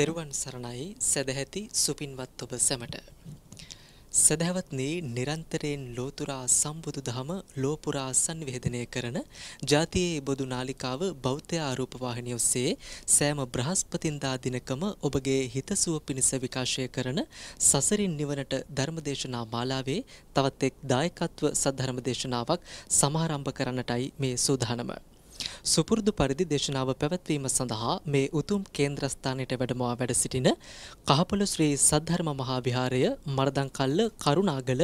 තෙරුවන් සරණයි සැදැහැති සුපින්වත් ඔබ සැමට. සැදැවත්නී නිරන්තරයෙන් ලෝතුරා සම්බුදු දහම ලෝපුරා සංවිහෙදනය කරන ජාතියේ බොදු නාලිකාව බෞද්ධ ආරූපවාහිනිය ඔස්සේ සෑම බ්‍රහස්පතින්දා දිනකම ඔබගේ හිතසුව පිණිස විකාශය කරන සසරින් නිවනට ධර්මදේශනා මාලාවේ තවත් එක් දායකත්ව සද්ධර්මදේශනාවක් සමාරම්භ කරන්නටයි මේ සූදානම. සුපුරුදු පරිදි දේශනාව පැවැත්වීම සඳහා මේ උතුම් කේන්ද්‍රස්ථානයට වැඩමවා වැඩ සිටින කහපොළ ශ්‍රී සද්ධර්ම මහා විහාරය මරදංකල්ල කරුණාගල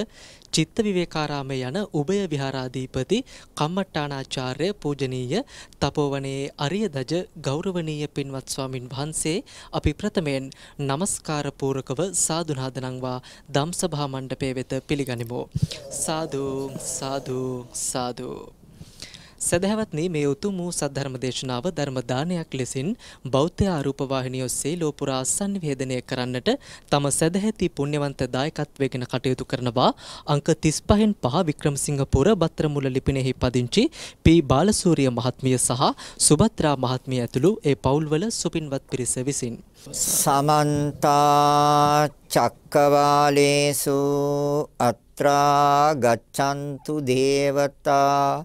චිත්ත විවේකාරාමය යන උභය විහාරාධිපති කම්මට්ටානාචාර්ය පූජනීය තපෝවනයේ අරිය දජ ගෞරවනීය පින්වත් ස්වාමින් වහන්සේ අපි ප්‍රථමයෙන් নমස්කාර පූරකව සාදුනාදනම්වා ධම්සභා මණ්ඩපයේ වෙත පිළිගනිමු සාදු සාදු සාදු සදහවත්නි මේ උතුම් වූ සද්ධර්ම දේශනාව ධර්ම දානයක් ලෙසින් බෞද්ධ ආරූප වාහිනිය ඔස්සේ ලෝපුරා සංවේදනය කරන්නට තම සදැහැති පුණ්‍යවන්ත දායකත්වයෙන් කටයුතු කරනවා අංක 35න් 5 වික්‍රමසිංහපුර බත්‍රමුල ලිපිනෙහි පදිංචි පී බාලසූරිය මහත්මිය සහ සුබත්‍රා මහත්මිය ඇතුළු ඒ පවුල්වල සුපින්වත් පිරිස විසින් සමන්ත චක්කවාලේසු අත්‍රා ගච්ඡන්තු දේවතා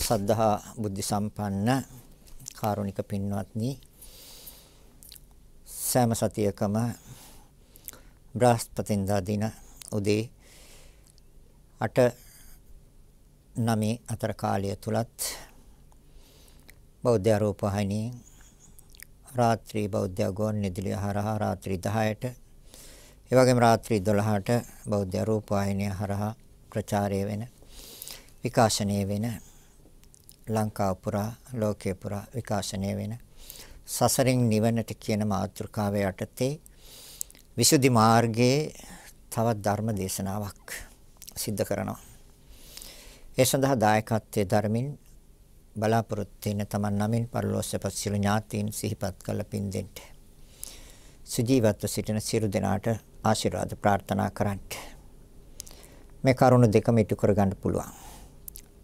සද්ධා බුද්ධ සම්පන්න කාරුණික පින්වත්නි සෑම සතියකම බ්‍රහස්පතින්දා දින උදේ 8 9 අතර කාලය තුලත් බෞද්ධ රූපහිනී රාත්‍රී බෞද්ධ ගෝන් නිදිලිය හරහා රාත්‍රී 10ට ඒ වගේම රාත්‍රී 12ට බෞද්ධ රූපවාහිනිය හරහා ප්‍රචාරය වෙන විකාශනය වෙන ලංකාව පුරා ලෝකේ පුරා විකාශනය වෙන සසරින් නිවනට කියන මාතෘකාව යටතේ විසුද්ධි මාර්ගයේ තවත් ධර්ම දේශනාවක් සිද්ධ කරනවා. ඒ සඳහා දායකත්වයේ ධර්මින් බලාපොරොත්තු වෙන තමන් නමින් පරිලෝකසපත් සිළු ඥාතීන් සිහිපත් කළ පින් දෙන්න. සුජීවත්ව සිටින සියලු දෙනාට ආශිර්වාද ප්‍රාර්ථනා කරන්න. මේ කරුණ දෙකම ඉටු කර ගන්න පුළුවන්.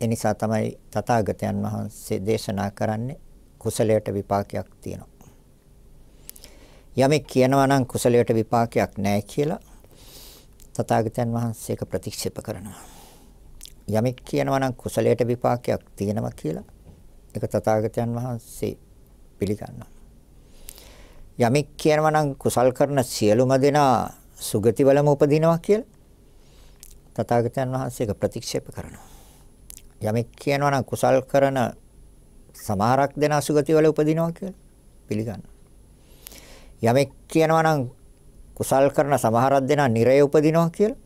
ඒ නිසා තමයි තථාගතයන් වහන්සේ දේශනා කරන්නේ කුසලයට විපාකයක් තියෙනවා. යමෙක් කියනවා නම් කුසලයට විපාකයක් නැහැ කියලා තථාගතයන් වහන්සේක ප්‍රතික්ෂේප කරනවා. යමෙක් කියනවා නම් කුසලයට විපාකයක් තියෙනවා කියලා ඒක තථාගතයන් වහන්සේ පිළිගන්නවා. යමෙක් කියනවා නම් කුසල් කරන සියලුම දෙනා සුගතිවලම උපදිනවා කියලා තථාගතයන් වහන්සේක ප්‍රතික්ෂේප කරනවා. යමෙක් කියනවා නම් කුසල් කරන සමහරක් දෙන අසුගති වල උපදිනවා කියලා පිළිගන්නවා. යමෙක් කියනවා නම් කුසල් කරන සමහරක් දෙන නිරය උපදිනවා කියලා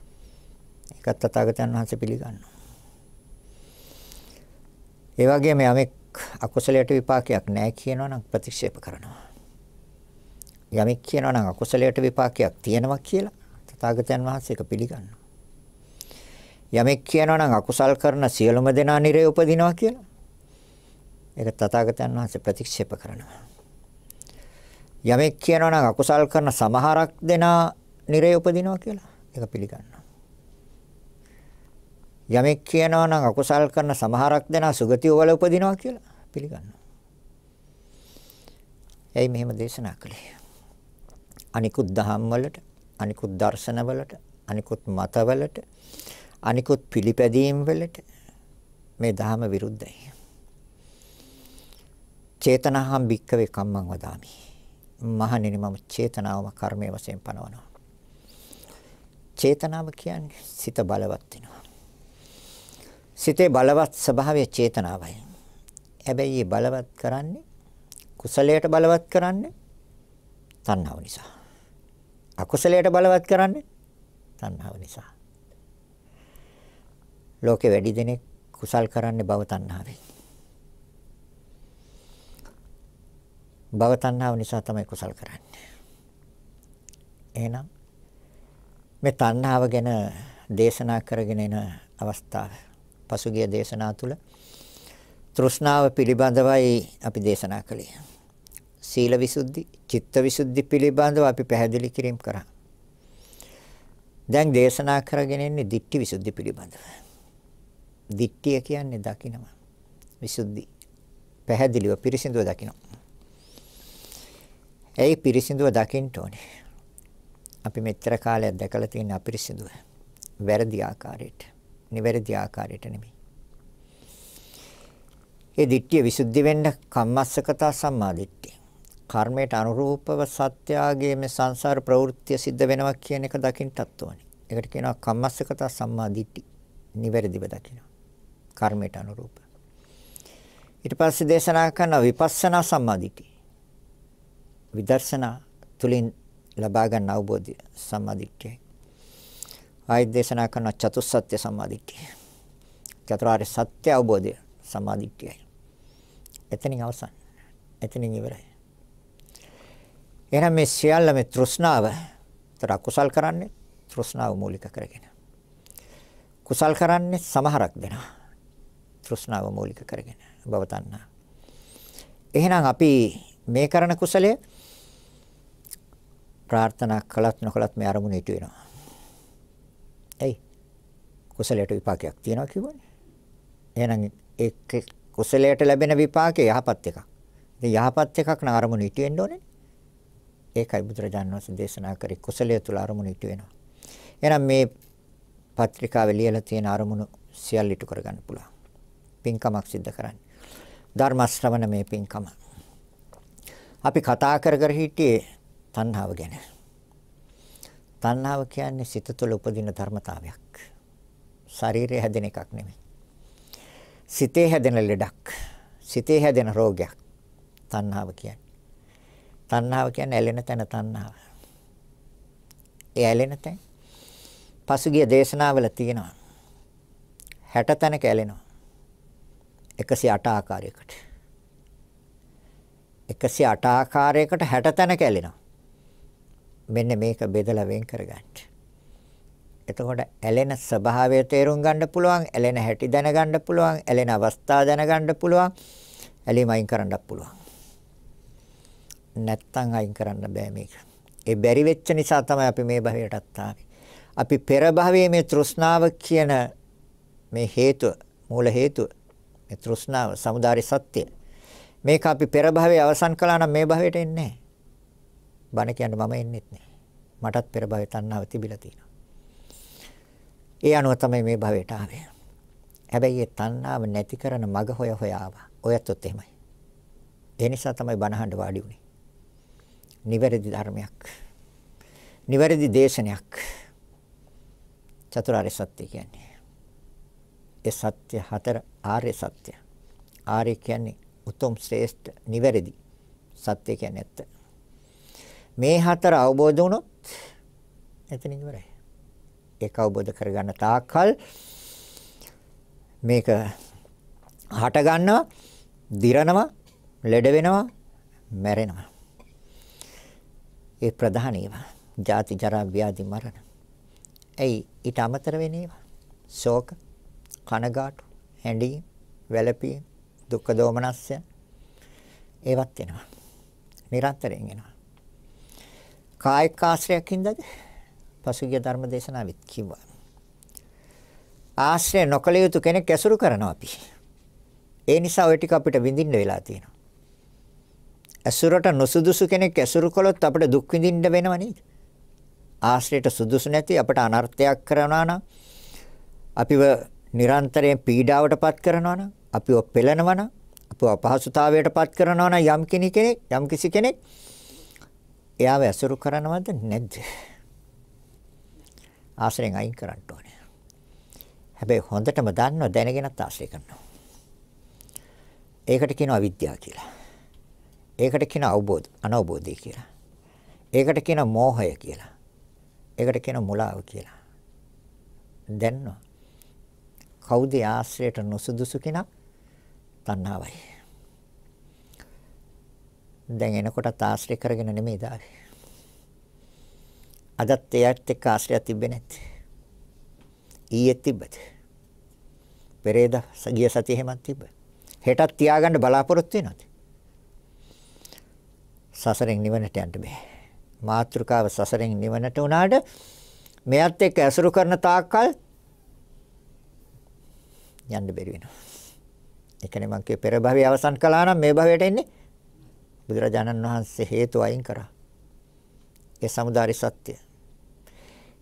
ඒකත් තථාගතයන් වහන්සේ පිළිගන්නවා. ඒ වගේම යමෙක් අකුසලයට විපාකයක් නැහැ කියනවා නම් ප්‍රතික්ෂේප කරනවා. යමෙක් කියනවා නම් අකුසලයට විපාකයක් තියෙනවා කියලා තථාගතයන් වහන්සේ ඒක පිළිගන්නවා. යමෙක් කියනවා නම් අකුසල් කරන සියලුම දෙනා නිරේ උපදිනවා කියලා. ඒක තථාගතයන් වහන්සේ ප්‍රතික්ෂේප කරනවා. යමෙක් කියනවා නම් අකුසල් කරන සමහරක් දෙනා නිරේ උපදිනවා කියලා. ඒක පිළිගන්නවා. යමෙක් කියනවා නම් අකුසල් කරන සමහරක් දෙනා සුගතිය වල උපදිනවා කියලා පිළිගන්නවා. එයි මෙහෙම දේශනා කළේ. අනිකුත් දහම් වලට, අනිකුත් දර්ශන වලට, අනිකුත් මත වලට අනිකුත් පිළිපැදීම් වලට මේ ධහම විරුද්ධයි. චේතනහම් භික්කවේ කම්මං වදාමි. මහණෙනි මම චේතනාවම කර්මයේ වශයෙන් පනවනවා. චේතනාව කියන්නේ සිත බලවත් වෙනවා. සිතේ බලවත් ස්වභාවය චේතනාවයි. හැබැයි මේ බලවත් කරන්නේ කුසලයට බලවත් කරන්නේ තණ්හාව නිසා. අකුසලයට බලවත් කරන්නේ තණ්හාව නිසා. ලෝකේ වැඩි දෙනෙක් කුසල් කරන්නේ භව තණ්හාවෙන්. භව තණ්හාව නිසා තමයි කුසල් කරන්නේ. එහෙනම් මේ තණ්හාව ගැන දේශනා කරගෙන එන අවස්ථාව පසුගිය දේශනා තුළ තෘෂ්ණාව පිළිබඳවයි අපි දේශනා කළේ. සීල විසුද්ධි, චිත්ත විසුද්ධි පිළිබඳව අපි පැහැදිලි කිරීම කරා. දැන් දේශනා කරගෙන ඉන්නේ ditthi විසුද්ධි පිළිබඳව. දිට්ඨිය කියන්නේ දකිනවා. විසුද්ධි. පැහැදිලිව පිරිසිදුව දකිනවා. ඒ පිරිසිදුව දකින්න ඕනේ. අපි මෙච්චර කාලයක් දැකලා තියෙන අපිරිසිදුව. වැරදි ආකාරයට. නිවැරදි ආකාරයට නෙමෙයි. ඒ දිට්ඨිය විසුද්ධි වෙන්න කම්මස්සකතා සම්මාදිට්ඨිය. කර්මයට අනුරූපව සත්‍යාගයේ මේ සංසාර ප්‍රවෘත්ති සිද්ධ වෙනවා කියන එක දකින්නත් ඕනේ. ඒකට කියනවා කම්මස්සකතා සම්මාදිට්ඨි. නිවැරදිව දකින්න. කර්මයට අනුරූප. ඊට පස්සේ දේශනා කරන විපස්සනා සම්මාදිටි. විදර්ශනා තුලින් ලබා ගන්න අවබෝධය සම්මාදිට්ඨියයි. ආයි දේශනා කරන චතුස්සත්‍ය සම්මාදිට්ඨිය. චතුරාර්ය සත්‍ය අවබෝධය සම්මාදිට්ඨියයි. එතනින් අවසන්. එතනින් ඉවරයි. එහෙනම් මේ සියල්ල මේ තෘෂ්ණාව තර කුසල් කරන්නේ තෘෂ්ණාව මූලික කරගෙන. කුසල් කරන්නේ සමහරක් දෙනා. තෘෂ්ණාව මූලික කරගෙන භව තණ්හා. එහෙනම් අපි මේ කරන කුසලය ප්‍රාර්ථනා කළත් නොකළත් මේ අරමුණ ඊට වෙනවා. එයි. කුසලයට විපාකයක් තියනවා කිව්වනේ. එහෙනම් ඒක කුසලයට ලැබෙන විපාකේ යහපත් එකක්. ඉතින් යහපත් එකක් නම් අරමුණ ඊට වෙන්න ඕනේ. ඒකයි බුදුරජාණන් වහන්සේ දේශනා කරේ කුසලය තුල අරමුණ ඊට වෙනවා. එහෙනම් මේ පත්‍රිකාවේ ලියලා තියෙන අරමුණු සියල්ල ඉටු කරගන්න පුළුවන්. පින්කමක් සිද්ධ කරන්නේ. ධර්ම ශ්‍රවණමේ පින්කම. අපි කතා කර කර හිටියේ තණ්හාව ගැන. තණ්හාව කියන්නේ සිත තුළ උපදින ධර්මතාවයක්. ශරීරය හැදෙන එකක් නෙමෙයි. සිතේ හැදෙන ලෙඩක්. සිතේ හැදෙන රෝගයක්. තණ්හාව කියන්නේ. තණ්හාව කියන්නේ ඇලෙන තැන තණ්හාව. ඒ ඇලෙන තැන පසුගිය දේශනාවල තියෙනවා. 60 තැනක ඇලෙනවා. 108 ආකාරයකට 108 ආකාරයකට 60 තැන කැලෙනවා මෙන්න මේක බෙදලා වෙන් කරගන්න එතකොට ඇලෙන ස්වභාවය තේරුම් ගන්න පුළුවන් ඇලෙන හැටි දැනගන්න පුළුවන් ඇලෙන අවස්ථා දැනගන්න පුළුවන් ඇලීම අයින් කරන්නත් පුළුවන් නැත්තම් අයින් කරන්න බෑ මේක ඒ බැරි වෙච්ච නිසා තමයි අපි මේ භවයටත් ආවේ අපි පෙර භවයේ මේ තෘෂ්ණාව කියන මේ හේතුව මූල හේතුව මේ තෘෂ්ණාව samudāri සත්‍ය. මේක අපි පෙර භවයේ අවසන් කළා නම් මේ භවයට එන්නේ නැහැ. බණ කියන්න මම එන්නෙත් නැහැ. මටත් පෙර භවයේ තණ්හාව තිබිලා තියෙනවා. ඒ අනුව තමයි මේ භවයට ආවේ. හැබැයි ඒ තණ්හාව නැති කරන මග හොය හොය ආවා. ඔයත්ොත් එහෙමයි. ඒ නිසා තමයි බණහඬ වාඩි උනේ. නිවැරදි ධර්මයක්. නිවැරදි දේශනයක්. චතුරාර්ය සත්‍ය කියන්නේ ඒ සත්‍ය හතර ආර්ය සත්‍ය. ආර්ය කියන්නේ උතුම් ශ්‍රේෂ්ඨ නිවැරදි. සත්‍ය කියන්නේ ඇත්ත. මේ හතර අවබෝධ වුණොත් එතන ඉවරයි. ඒක අවබෝධ කරගන්න තාක්කල් මේක හට ගන්නවා, දිරනවා, ලෙඩ වෙනවා, මැරෙනවා. ඒ ප්‍රධාන ඒවා. ජාති ජරා ව්‍යාධි මරණ. ඒ ඊට අමතර වෙන ඒවා. ශෝක කනගාටු, හැඬීම්, වැළපීම්, දුක්ඛ දෝමනස්ය ඒවත් එනවා. නිරන්තරයෙන් එනවා. කායික ආශ්‍රයක් හින්දාද? පසුගිය ධර්ම දේශනාවෙත් කිව්වා. ආශ්‍රය නොකළ යුතු කෙනෙක් ඇසුරු කරනවා අපි. ඒ නිසා ওই ටික අපිට විඳින්න වෙලා තියෙනවා. ඇසුරට නොසුදුසු කෙනෙක් ඇසුරු කළොත් අපිට දුක් විඳින්න වෙනව නේද? ආශ්‍රයට සුදුසු නැති අපට අනර්ථයක් කරනවා නම් අපිව නිරන්තරයෙන් පීඩාවටපත් කරනවා නම් අපිව පෙළනවා නම් අපිව අපහසුතාවයටපත් කරනවා නම් යම් කෙනෙක් යම් කිසි කෙනෙක් එයාව ඇසුරු කරනවද නැද්ද ආශ්‍රයෙන් අයින් කරන්න ඕනේ හැබැයි හොඳටම දන්නව දැනගෙනත් ආශ්‍රය කරනවා ඒකට කියනවා විද්‍යාව කියලා ඒකට කියනවා අවබෝධ අනවබෝධය කියලා ඒකට කියනවා මෝහය කියලා ඒකට කියනවා මුලාව කියලා දැන්නවා කවුද ආශ්‍රයට නොසුදුසු කෙනා? තණ්හාවයි. දැන් එනකොටත් ආශ්‍රය කරගෙන නෙමෙයි දාවේ. අදත් එයාත් එක්ක ආශ්‍රය තිබ්බේ නැත්තේ. ඊයේ තිබ්බද? පෙරේද සගිය සතිය හැමත් තිබ්බ. හෙටත් තියාගන්න බලාපොරොත්තු වෙනවද? සසරෙන් නිවනට යන්න බෑ. මාත්‍රිකාව සසරෙන් නිවනට උනාට මෙයත් එක්ක ඇසුරු කරන තාක්කල් යන්න බැරි වෙනවා. ඒ කියන්නේ මං කිය පෙර භවයේ අවසන් කළා නම් මේ භවයට එන්නේ බුදුරජාණන් වහන්සේ හේතු අයින් කරා. ඒ samudari සත්‍ය.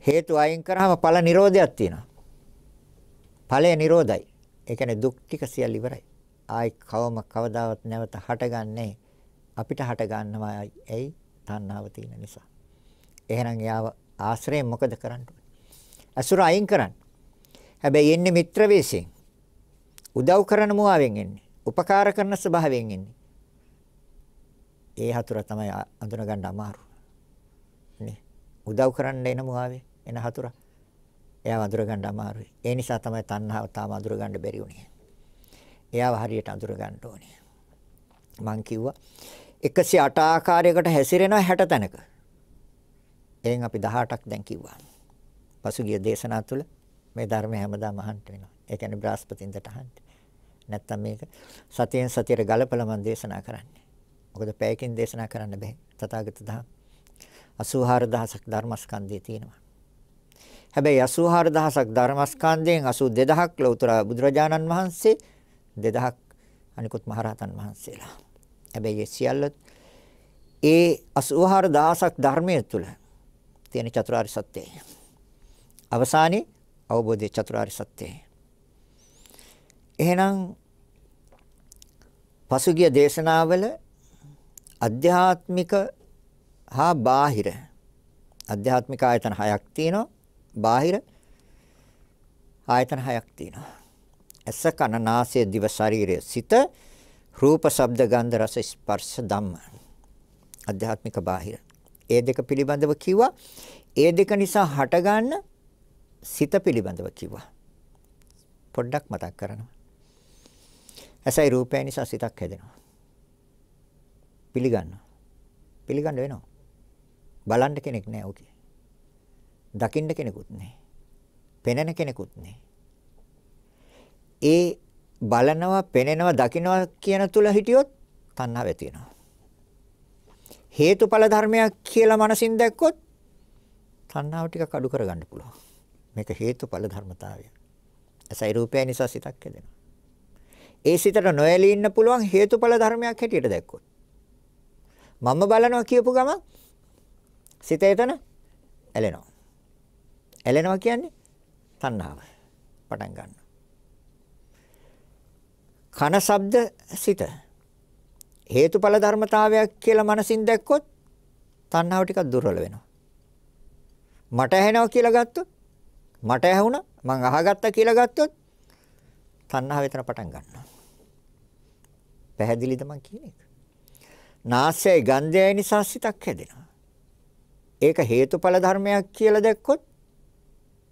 හේතු අයින් කරාම ඵල නිරෝධයක් තියෙනවා. ඵලය නිරෝධයි. ඒ කියන්නේ දුක් ටික සියල්ල ඉවරයි. ආයි කවම කවදාවත් නැවත හටගන්නේ අපිට හට ගන්නවායි. ඇයි? තණ්හාව තියෙන නිසා. එහෙනම් යාව ආශ්‍රයෙන් මොකද කරන්න ඕනේ? අසුර අයින් කරන්න. හැබැයි එන්නේ මිත්‍ර වෙස්යෙන්. උදව් කරන මුවාවෙන් එන්නේ. උපකාර කරන ස්වභාවයෙන් එන්නේ. ඒ හතුර තමයි අඳුන ගන්න අමාරු. නේ. උදව් කරන්න එන මුවාවේ එන හතුර. එයාව අඳුර ගන්න අමාරුයි. ඒ නිසා තමයි තණ්හාව තාම අඳුර ගන්න බැරි වුණේ. එයාව හරියට අඳුර ගන්න ඕනේ. මං කිව්වා 108 ආකාරයකට හැසිරෙනවා 60 තැනක. එයින් අපි 18ක් දැන් කිව්වා. පසුගිය දේශනා තුළ මේ ධර්මය හැමදාම අහන්න වෙනවා. ඒ කියන්නේ බ්‍රහස්පතින්දට අහන්න. නැත්තම් මේක සතියෙන් සතියට ගලපලා මම දේශනා කරන්නේ. මොකද පැයකින් දේශනා කරන්න බෑ. තථාගත දහම 84000ක් ධර්මස්කන්ධය තියෙනවා. හැබැයි 84000ක් ධර්මස්කන්ධයෙන් 82000ක් ලෞතර බුදුරජාණන් වහන්සේ 2000ක් අනිකුත් මහරහතන් වහන්සේලා. හැබැයි ඒ සියල්ල ඒ 84000ක් ධර්මයේ තුල තියෙන චතුරාර්ය සත්‍යය. අවසානයේ අවබෝධයේ චතුරාර්ය සත්‍යය. එහෙනම් පසුගිය දේශනාවල අධ්‍යාත්මික හා බාහිර අධ්‍යාත්මික ආයතන හයක් තියෙනවා බාහිර ආයතන හයක් තියෙනවා ඇස කන නාසය දිව ශරීරය සිත රූප ශබ්ද ගන්ධ රස ස්පර්ශ ධම්ම අධ්‍යාත්මික බාහිර ඒ දෙක පිළිබඳව කිව්වා ඒ දෙක නිසා හටගන්න සිත පිළිබඳව කිව්වා පොඩ්ඩක් මතක් කරනවා ඇසයි රූපය නිසා සිතක් හැදෙනවා. පිළිගන්නවා. පිළිගන්න වෙනවා. බලන්න කෙනෙක් නෑ ඔකේ. දකින්න කෙනෙකුත් නෑ. පෙනෙන කෙනෙකුත් නෑ. ඒ බලනවා, පෙනෙනවා, දකිනවා කියන තුල හිටියොත් තණ්හාව ඇති වෙනවා. හේතුඵල ධර්මයක් කියලා මනසින් දැක්කොත් තණ්හාව ටිකක් අඩු කරගන්න පුළුවන්. මේක හේතුඵල ධර්මතාවය. ඇසයි රූපය නිසා සිතක් හැදෙනවා. ඒ සිතට නොඇලී ඉන්න පුළුවන් හේතුඵල ධර්මයක් හැටියට දැක්කොත්. මම බලනවා කියපු ගමන් සිත එතන ඇලෙනවා. ඇලෙනවා කියන්නේ තණ්හාව පටන් ගන්නවා. කන ශබ්ද සිත හේතුඵල ධර්මතාවයක් කියලා මනසින් දැක්කොත් තණ්හාව ටිකක් දුර්වල වෙනවා. මට ඇහෙනවා කියලා ගත්තොත් මට ඇහුණා මං අහගත්තා කියලා ගත්තොත් තණ්හාව එතන පටන් ගන්නවා. පැහැදිලිද මම කියන එක? නාසයයි ගන්ධයයි නිසා සිතක් හැදෙනවා. ඒක හේතුඵල ධර්මයක් කියලා දැක්කොත්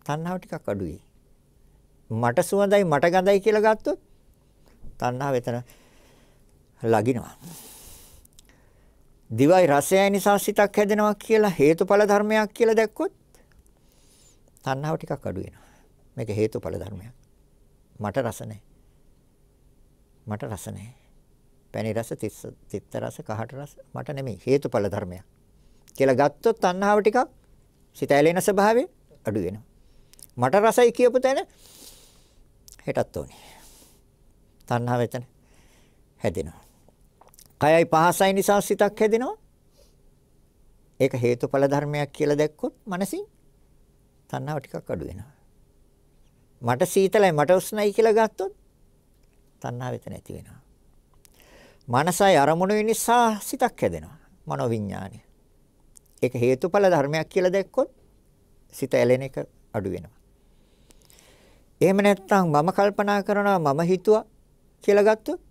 තණ්හාව ටිකක් අඩුයි. මට සුවඳයි මට ගඳයි කියලා ගත්තොත් තණ්හාව එතන ලගිනවා. දිවයි රසයයි නිසා සිතක් හැදෙනවා කියලා හේතුඵල ධර්මයක් කියලා දැක්කොත් තණ්හාව ටිකක් අඩු වෙනවා. මේක හේතුඵල ධර්මයක්. මට රස නැහැ. මට රස නැහැ. පැණි රස, තිස්ස, තිත්ත රස, කහට රස මට නෙමෙයි හේතුඵල ධර්මයක්. කියලා ගත්තොත් තණ්හාව ටිකක් සිත ඇලෙන ස්වභාවය අඩු වෙනවා. මට රසයි කියපු තැන හෙටත් ඕනේ. තණ්හාව එතන හැදෙනවා. කයයි පහසයි නිසා සිතක් හැදෙනවා. ඒක හේතුඵල ධර්මයක් කියලා දැක්කොත් මනසින් තණ්හාව ටිකක් අඩු වෙනවා. මට සීතලයි මට උස්නයි කියලා ගත්තොත් තණ්හාව එතන ඇති වෙනවා. මනසයි අරමුණු නිසා සිතක් හැදෙනවා. මනෝ විඥානය. ඒක හේතුඵල ධර්මයක් කියලා දැක්කොත් සිත ඇලෙන එක අඩු වෙනවා. එහෙම නැත්නම් මම කල්පනා කරනවා මම හිතුවා කියලා ගත්තොත්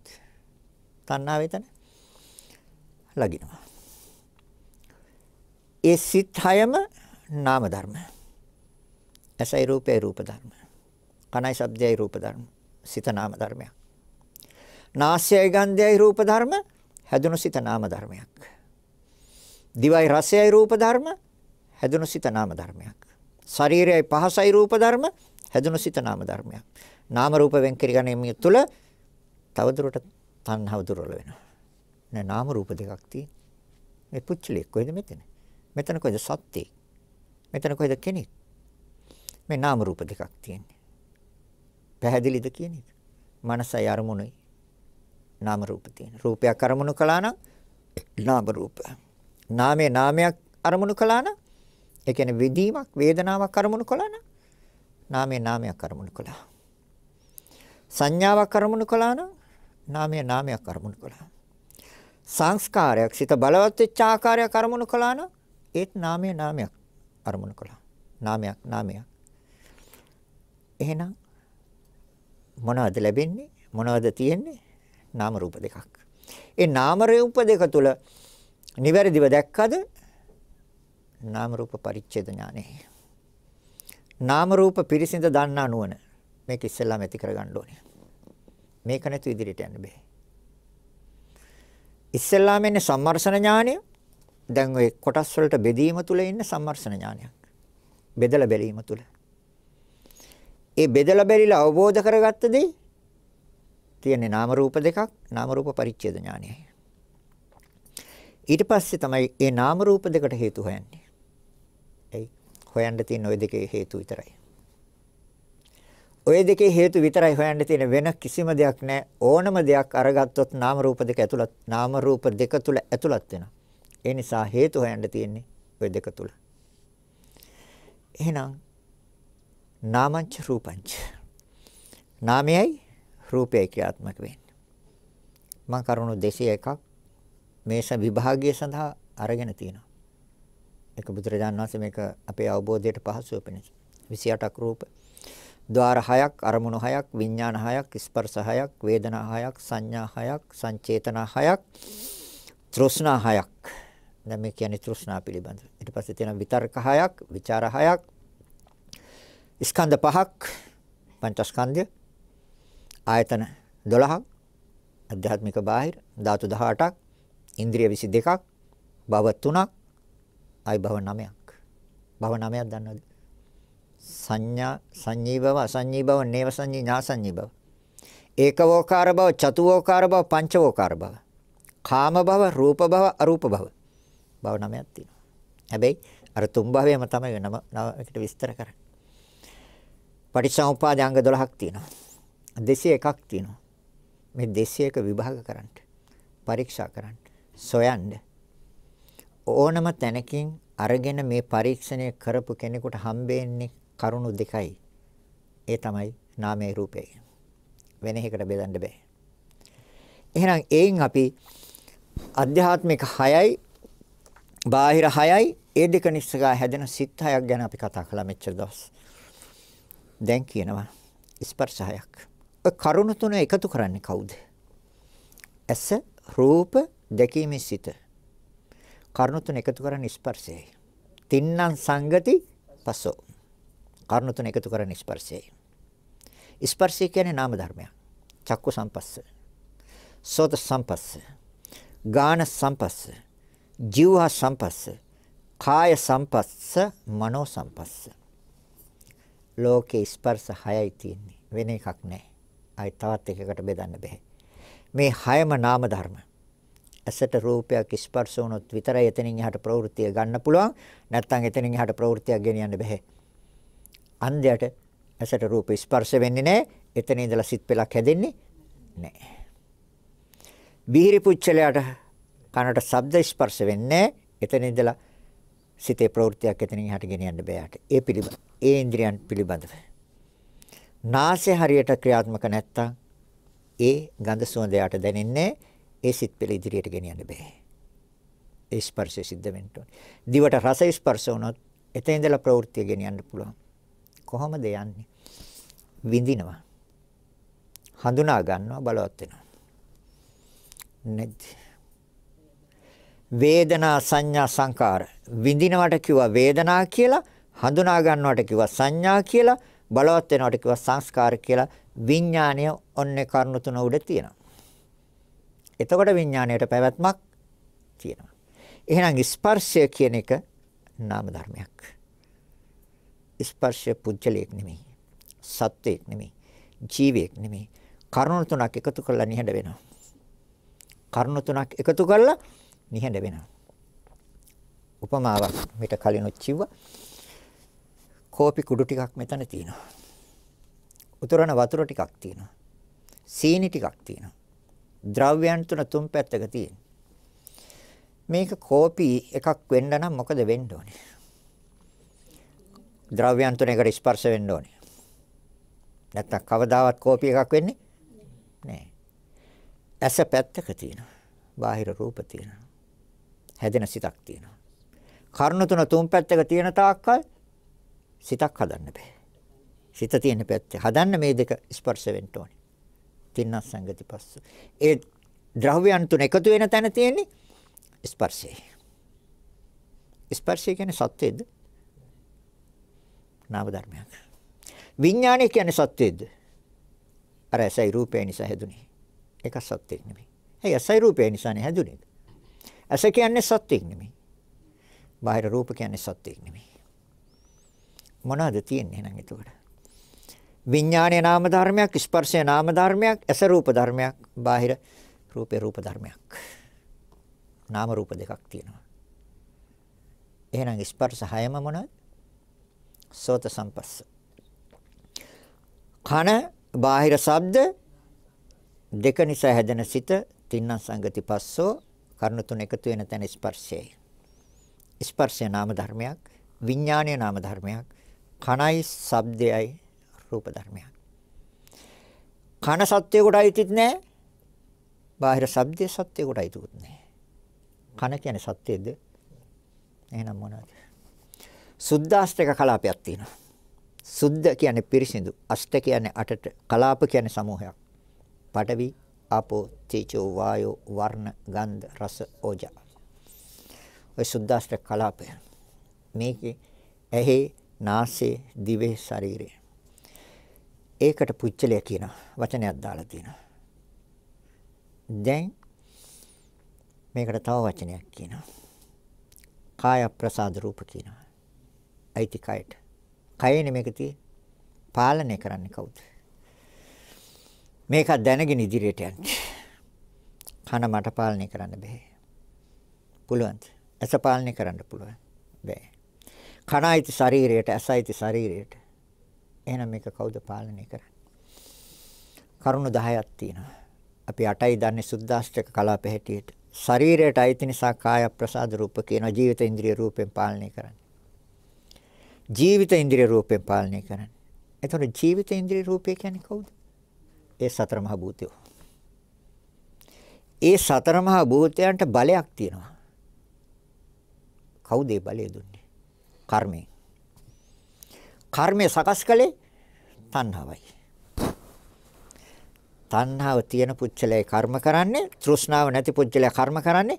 තණ්හාව එතන ලගිනවා. ඒ සිත් හයම නාම ධර්ම. ඇසයි රූපේ රූප ධර්ම. කනයි ශබ්දයයි රූප ධර්ම. සිත නාම ධර්මයක්. නාසයයි ගන්ධයයි රූප ධර්ම හැදුණු සිත නාම ධර්මයක්. දිවයි රසයයි රූප ධර්ම හැදුණු සිත නාම ධර්මයක්. ශරීරයයි පහසයි රූප ධර්ම හැදුණු සිත නාම ධර්මයක්. නාම රූප වෙන් කර ගැනීම තුළ තවදුරට තණ්හාව දුර්වල වෙනවා. නෑ නාම රූප දෙකක් තියෙන. මේ පුච්චලෙක් කොහෙද මෙතන? මෙතන කොහෙද සත්‍යය? මෙතන කොහෙද කෙනෙක්? මේ නාම රූප දෙකක් තියෙන්නේ. පැහැදිලිද කියන එක. මනසයි අරමුණයි. නාම රූප තියෙන. රූපයක් අරමුණු කළා නම් නාම රූප. නාමයේ නාමයක් අරමුණු කළා නම් ඒ කියන්නේ විදීමක් වේදනාවක් අරමුණු කළා නම් නාමයේ නාමයක් අරමුණු කළා. සංඥාවක් අරමුණු කළා නම් නාමයේ නාමයක් අරමුණු කළා. සංස්කාරයක් සිත බලවත් වෙච්ච ආකාරයක් අරමුණු කළා නම් ඒත් නාමයේ නාමයක් අරමුණු කළා. නාමයක් නාමයක්. එහෙනම් මොනවද ලැබෙන්නේ? මොනවද තියෙන්නේ? නාම රූප දෙකක්. ඒ නාම රූප දෙක තුල නිවැරදිව දැක්කද? නාම රූප පරිච්ඡේද ඥානෙ. නාම රූප පිරිසිඳ දන්නා නුවණ. මේක ඉස්සෙල්ලාම ඇති කරගන්න ඕනේ. මේක නැතු ඉදිරියට යන්න බෑ. ඉස්සෙල්ලාම එන්නේ සම්මර්ෂණ ඥානය. දැන් ওই කොටස් වලට බෙදීම තුල ඉන්න සම්මර්ෂණ ඥානයක්. බෙදලා බැලීම තුල. ඒ බෙදලා බැරිලා අවබෝධ කරගත්ත දේ තියෙන්නේ නාම රූප දෙකක් නාම රූප පරිච්ඡේද ඥානයයි. ඊට පස්සේ තමයි ඒ නාම රූප දෙකට හේතු හොයන්නේ. එයි හොයන්න තියෙන ওই දෙකේ හේතු විතරයි. ওই දෙකේ හේතු විතරයි හොයන්න තියෙන වෙන කිසිම දෙයක් නැහැ. ඕනම දෙයක් අරගත්තොත් නාම රූප දෙක ඇතුළත් නාම රූප දෙක තුල ඇතුළත් වෙනවා. ඒ නිසා හේතු හොයන්න තියෙන්නේ ওই දෙක තුල. එහෙනම් නාමංච රූපංච. නාමයයි රූපයයි ක්‍රියාත්මක වෙන්නේ. මම කරුණු 201ක් මේස විභාගය සඳහා අරගෙන තියෙනවා. ඒක බුදුරජාණන් වහන්සේ මේක අපේ අවබෝධයට පහසුව වෙනස. 28ක් රූප. ద్వාර 6ක්, අරමුණු 6ක්, විඥාන 6ක්, ස්පර්ශ 6ක්, වේදනා 6ක්, සංඥා 6ක්, සංචේතනා 6ක්, තෘෂ්ණා 6ක්. දැන් මේ කියන්නේ තෘෂ්ණා පිළිබඳව. ඊට පස්සේ තියෙනවා විතර්ක 6ක්, ਵਿਚාර 6ක්, ස්කන්ධ පහක් පංචස්කන්ධය ආයතන 12ක් අධ්‍යාත්මික බාහිර ධාතු 18ක් ඉන්ද්‍රිය 22ක් භව 3ක් ආයි භව 9ක් භව 9ක් දන්නවද සංඥා සංඤී භව අසංඤී භව නේව සංඤී ඥා සංඤී භව ඒකවෝකාර භව චතුවෝකාර භව පංචවෝකාර භව කාම භව රූප භව අරූප භව භව 9ක් තියෙනවා හැබැයි අර තුන් භවයම තමයි වෙනම එකට විස්තර කරන්නේ පටිච්චසමුප්පාද අංග 12ක් තියෙනවා. 201ක් තියෙනවා. මේ 201 විභාග කරන්න. පරීක්ෂා කරන්න. සොයන්න. ඕනම තැනකින් අරගෙන මේ පරීක්ෂණය කරපු කෙනෙකුට හම්බෙන්නේ කරුණු දෙකයි. ඒ තමයි නාමයේ රූපයයි. වෙන එකකට බෙදන්න බෑ. එහෙනම් එයින් අපි අධ්‍යාත්මික 6යි බාහිර 6යි ඒ දෙක නිස්සකා හැදෙන සිත් හයක් ගැන අපි කතා කළා මෙච්චර දවස්. දැන් කියනවා ස්පර්ශහයක්. ඔය කරුණු තුන එකතු කරන්නේ කවුද? ඇස, රූප, දැකීමේ සිත. කරුණු තුන එකතු කරන්නේ ස්පර්ශයයි. තින්නම් සංගති පසෝ. කරුණු තුන එකතු කරන්නේ ස්පර්ශයයි. ස්පර්ශය කියන්නේ නාම ධර්මයක්. චක්කු සම්පස්ස. සෝත සම්පස්ස. ගාන සම්පස්ස. ජීව සම්පස්ස. කාය සම්පස්ස, මනෝ සම්පස්ස. ලෝකේ ස්පර්ශ 6යි තියෙන්නේ. වෙන එකක් නැහැ. අයි තවත් එකකට බෙදන්න බෑ. මේ 6ම නාම ධර්ම. ඇසට රූපයක් ස්පර්ශ වුණොත් විතරයි එතනින් එහාට ප්‍රවෘත්තිය ගන්න පුළුවන්. නැත්නම් එතනින් එහාට ප්‍රවෘත්තියක් ගෙනියන්න බෑ. අන්ධයට ඇසට රූප ස්පර්ශ වෙන්නේ නැහැ. එතන ඉඳලා සිත් පෙලක් හැදෙන්නේ නැහැ. විහිරි පුච්චලයට කනට ශබ්ද ස්පර්ශ වෙන්නේ නැහැ. එතන ඉඳලා සිතේ ප්‍රවෘත්තියක් එතනින් එහාට ගෙනියන්න බෑට. ඒ පිළිබඳ ඒ ඉන්ද්‍රියන් පිළිබඳව. නාසය හරියට ක්‍රියාත්මක නැත්තම් ඒ ගඳ සුවඳ යට දැනෙන්නේ ඒ සිත් පිළ ඉදිරියට ගෙනියන්න බෑ. ඒ ස්පර්ශය සිද්ධ වෙන්න ඕනේ. දිවට රස ස්පර්ශ වුණොත් එතෙන් ඉඳලා ප්‍රවෘත්තිය ගෙනියන්න පුළුවන්. කොහොමද යන්නේ? විඳිනවා. හඳුනා ගන්නවා බලවත් වෙනවා. නැද්ද? වේදනා සංඥා සංකාර විඳිනවට කිව්වා වේදනා කියලා හඳුනා ගන්නවට කිව්වා සංඥා කියලා බලවත් වෙනවට කිව්වා සංස්කාර කියලා විඥාණය ඔන්නේ කරුණු තුන උඩ තියෙනවා. එතකොට විඥාණයට පැවැත්මක් තියෙනවා. එහෙනම් ස්පර්ශය කියන එක නාම ධර්මයක්. ස්පර්ශය පුජ්‍යලයක් නෙමෙයි. සත්වයක් නෙමෙයි. ජීවියෙක් නෙමෙයි. කරුණු තුනක් එකතු කරලා නිහඬ වෙනවා. කරුණු තුනක් එකතු කරලා නිහඬ වෙනවා. උපමාවක් මෙත කලින් ඔච්චිව්වා. කෝපි කුඩු ටිකක් මෙතන තියෙනවා. උතුරන වතුර ටිකක් තියෙනවා. සීනි ටිකක් තියෙනවා. ද්‍රව්‍යයන් තුන තුන් පැත්තක තියෙන. මේක කෝපි එකක් වෙන්න නම් මොකද වෙන්න ඕනේ? ද්‍රව්‍යයන් තුනකට ස්පර්ශ වෙන්න ඕනේ. නැත්තම් කවදාවත් කෝපි එකක් වෙන්නේ නැහැ. ඇස පැත්තක තියෙනවා. බාහිර රූප තියෙනවා. හැදෙන සිතක් තියෙනවා. කරුණ තුන තුන් පැත්තක තියෙන තාක්කල් සිතක් හදන්න බෑ. සිත තියෙන පැත්තේ හදන්න මේ දෙක ස්පර්ශ වෙන්න ඕනේ. තින්න සංගති පස්ස. ඒ ද්‍රව්‍යයන් තුන එකතු වෙන තැන තියෙන්නේ ස්පර්ශය. ස්පර්ශය කියන්නේ සත්‍යද? නාම ධර්මයක්. විඥානය කියන්නේ සත්‍යද? අර ඇසයි රූපය නිසා හැදුනේ. ඒක සත්‍යෙ නෙමෙයි. ඒ ඇසයි රූපය නිසානේ හැදුනේ. ඇස කියන්නේ සත්‍යයක් නෙමෙයි. බාහිර රූප කියන්නේ සත්‍යයක් නෙමෙයි. මොනවද තියෙන්නේ එහෙනම් එතකොට? විඥානයේ නාම ධර්මයක්, ස්පර්ශයේ නාම ධර්මයක්, ඇස රූප ධර්මයක්, බාහිර රූපේ රූප ධර්මයක්. නාම රූප දෙකක් තියෙනවා. එහෙනම් ස්පර්ශ හයම මොනවද? සෝත සම්පස්ස. කන බාහිර ශබ්ද දෙක නිසා හැදෙන සිත තින්න සංගති පස්සෝ කරුණු තුන එකතු වෙන තැන ස්පර්ශයයි. ස්පර්ශය නාම ධර්මයක්, විඥානීය නාම ධර්මයක්, කණයි, ශබ්දයයි රූප ධර්මයක්. කන සත්‍යයකට අයිතිත් නැහැ. බාහිර ශබ්දයේ සත්‍යයකට අයිතිත් නැහැ. කන කියන්නේ සත්‍යයේද? එහෙනම් මොනවද? සුද්ධාස්තක කලාපයක් තියෙනවා. සුද්ධ කියන්නේ පිරිසිදු, අෂ්ට කියන්නේ අටට, කලාප කියන්නේ සමූහයක්. පඩවි ආපෝ තේජෝ වායෝ වර්ණ ගන්ධ රස ඕජා. ඔය සුද්දාෂ්ට කලාපය. මේකේ ඇහි නාසයේ දිවේ ශරීරය. ඒකට පුච්චලය කියන වචනයක් දාලා තියෙනවා. දැන් මේකට තව වචනයක් කියනවා. කාය ප්‍රසාද රූප කියනවා. අයිති කයට. කයනේ මේක තියෙන්නේ. පාලනය කරන්නේ කවුද? මේක දැනගෙන ඉදිරියට යන්න. කන මට පාලනය කරන්න බෑ. පුළුවන්. ඇස පාලනය කරන්න පුළුවන්. බෑ. කන අයිති ශරීරයට, ඇස අයිති ශරීරයට. එහෙනම් මේක කවුද පාලනය කරන්නේ? කරුණු 10ක් තියෙනවා. අපි 8යි දන්නේ සුද්දාෂ්ටක කලාප හැටියට. ශරීරයට අයිති නිසා කාය ප්‍රසාද රූප කියන ජීවිත ඉන්ද්‍රිය රූපෙන් පාලනය කරන්නේ. ජීවිත ඉන්ද්‍රිය රූපෙන් පාලනය කරන්නේ. එතකොට ජීවිත ඉන්ද්‍රිය රූපය කියන්නේ කවුද? ඒ සතර මහා භූතයෝ. ඒ සතර මහා භූතයන්ට බලයක් තියෙනවා. කවුද ඒ බලය දුන්නේ? කර්මයෙන්. කර්මය සකස් කළේ තණ්හාවයි. තණ්හාව තියෙන පුච්චලයේ කර්ම කරන්නේ, තෘෂ්ණාව නැති පුච්චලයේ කර්ම කරන්නේ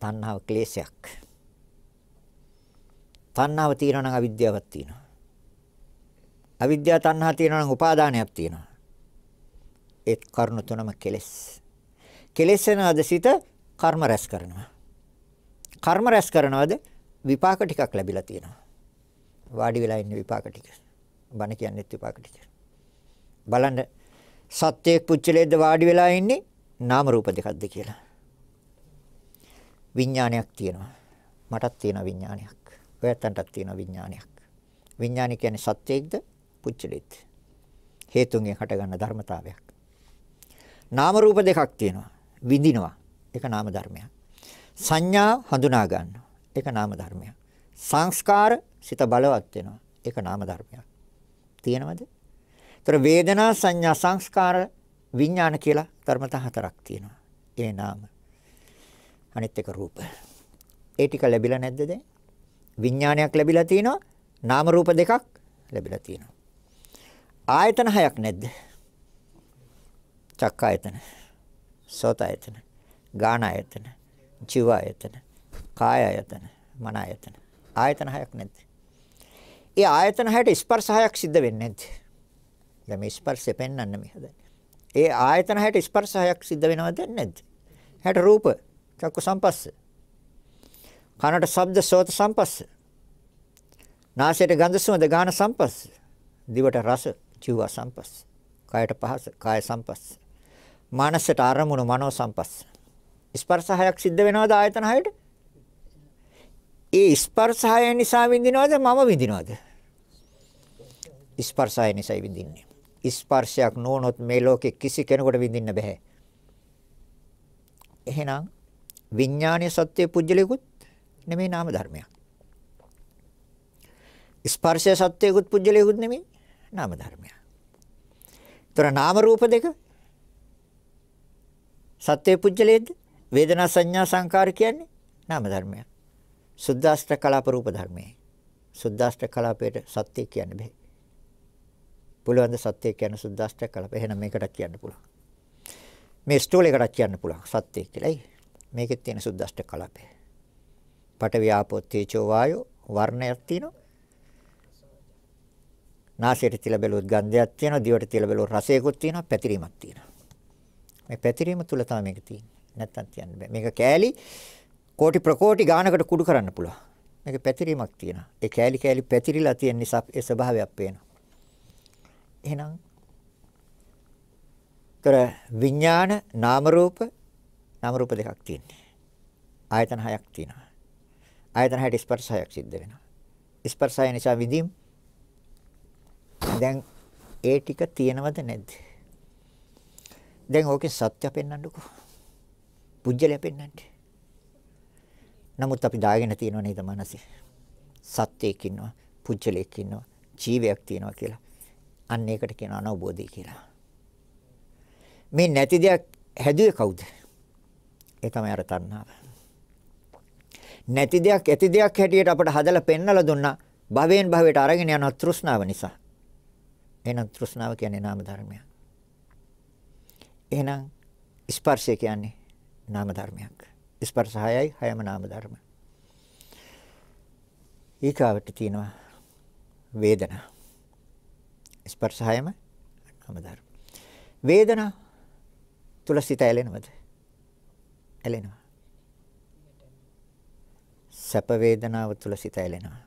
තණ්හාව ක්ලේශයක්. තණ්හාව තියෙනවා නම් අවිද්‍යාවක් තියෙනවා. අවිද්‍යාව තණ්හා තියෙනවා නම් උපාදානයක් තියෙනවා. ඒ කරුණු තුනම කෙලෙස්. කෙලෙස් වෙනවද සිත කර්ම රැස් කරනවා. කර්ම රැස් කරනවද විපාක ටිකක් ලැබිලා තියෙනවා. වාඩි වෙලා ඉන්න විපාක ටික. බණ කියන්නේත් විපාක ටික. බලන්න සත්‍යයක් පුච්චලේද වාඩි වෙලා ඉන්නේ නාම රූප දෙකක්ද කියලා. විඥානයක් තියෙනවා. මටත් තියෙන විඥානයක්. ඔයයන්ටත් තියෙන විඥානයක්. විඥානය කියන්නේ සත්‍යයක්ද පුච්චලෙක්ද? හේතුන්ගෙන් හටගන්න ධර්මතාවයක්. නාම රූප දෙකක් තියෙනවා. විඳිනවා. ඒක නාම ධර්මයක්. සංඥා හඳුනා ගන්නවා. ඒක නාම ධර්මයක්. සංස්කාර සිත බලවත් වෙනවා. ඒක නාම ධර්මයක්. තියෙනවද? ඒතර වේදනා සංඥා සංස්කාර විඥාන කියලා ධර්මතා හතරක් තියෙනවා. ඒ නාම. අනිත් එක රූප. ඒ ටික ලැබිලා නැද්ද දැන්? විඥානයක් ලැබිලා තිනවා. නාම රූප දෙකක් ලැබිලා තිනවා. ආයතන හයක් නැද්ද? චක්කායතන, සෝතායතන, ගානායතන, ජීවායතන, කායායතන, මනායතන. ආයතන හයක් නැද්ද? ඒ ආයතන හයට ස්පර්ශ හයක් සිද්ධ වෙන්නේ නැද්ද? දැන් මේ ස්පර්ශය පෙන්වන්න මේ හදන්නේ. ඒ ආයතන හයට ස්පර්ශ හයක් සිද්ධ වෙනවද නැද්ද? හැට රූප, චක්කු සංපස්ස. කනට ශබ්ද සෝත සංපස්ස. නාසයට ගන්ධ සුවඳ ගාන සංපස්ස. දිවට රස, ජීව සංපස්ස. කයට පහස, කාය සංපස්ස. මනසට අරමුණු මනෝ සංපස්ස. ස්පර්ශ හයක් සිද්ධ වෙනවද ආයතන හයට? ඒ ස්පර්ශ හය නිසා විඳිනවද මම විඳිනවද? ස්පර්ශ හය නිසායි විඳින්නේ. ස්පර්ශයක් නොවනොත් මේ ලෝකෙ කිසි කෙනෙකුට විඳින්න බෑ. එහෙනම් විඥානීය සත්‍ය පුජ්‍යලයකුත් නෙමෙයි නාම ධර්මයක්. ස්පර්ශය සත්‍යයකුත් පුජ්‍යලයකුත් නෙමෙයි නාම ධර්මයක්. ତොර නාම රූප දෙක සත්වේ පුජ්‍යලේද? වේදනා සංඥා සංකාර කියන්නේ නාම ධර්මයක්. සුද්දාෂ්ට කලාප රූප ධර්මයයි. සුද්දාෂ්ට කලාපයට සත්‍ය කියන්න බෑ. පුළුවන් ද සත්‍ය කියන සුද්දාෂ්ට කලාප. එහෙනම් මේකට කියන්න පුළුවන්. මේ ස්ටෝල් එකකට කියන්න පුළුවන් සත්‍ය කියලායි. මේකෙත් තියෙන සුද්දාෂ්ට කලාපය. පඨවි ආපෝ තේජෝ වායෝ වර්ණයක් තියෙනවා. නාසයට තියලා බැලුවොත් ගන්ධයක් තියෙනවා, දිවට තියලා බැලුවොත් රසයකුත් තියෙනවා, පැතිරීමක් තියෙනවා. මේ පැතිරීම තුල තමයි මේක තියෙන්නේ නැත්තම් කියන්න බෑ මේක කෑලි කෝටි ප්‍රකෝටි ගානකට කුඩු කරන්න පුළුවන් මේක පැතිරීමක් තියෙනවා ඒ කෑලි කෑලි පැතිරිලා තියෙන නිසා ඒ ස්වභාවයක් පේනවා එහෙනම් තර විඥාන නාම රූප නාම රූප දෙකක් තියෙන්නේ ආයතන හයක් තියෙනවා ආයතන හයට ස්පර්ශ හයක් සිද්ධ වෙනවා ස්පර්ශය නිසා විඳීම් දැන් ඒ ටික තියෙනවද නැද්ද දැන් ඕකේ සත්‍ය පෙන්වන්නකෝ. පුජ්‍යලය පෙන්වන්න. නමුත් අපි දාගෙන තියෙනව නේද මනසේ. සත්‍යයක් ඉන්නවා, පුජ්‍යලයක් ඉන්නවා, ජීවයක් තියෙනවා කියලා. අන්න ඒකට කියන අනවබෝධය කියලා. මේ නැති දෙයක් හැදුවේ කවුද? ඒ තමයි අර තණ්හාව. නැති දෙයක් ඇති දෙයක් හැටියට අපට හදලා පෙන්වලා දුන්නා භවෙන් භවයට අරගෙන යන තෘෂ්ණාව නිසා. එහෙනම් තෘෂ්ණාව කියන්නේ නාම ධර්මයක්. එහෙනම් ස්පර්ශය කියන්නේ නාම ධර්මයක්. ස්පර්ශ හයයි හයම නාම ධර්ම. ඊකාවට තියෙනවා වේදනා. ස්පර්ශ හයම නාම ධර්ම. වේදනා තුල සිත ඇලෙනවද? ඇලෙනවා. සැප වේදනාව තුල සිත ඇලෙනවා.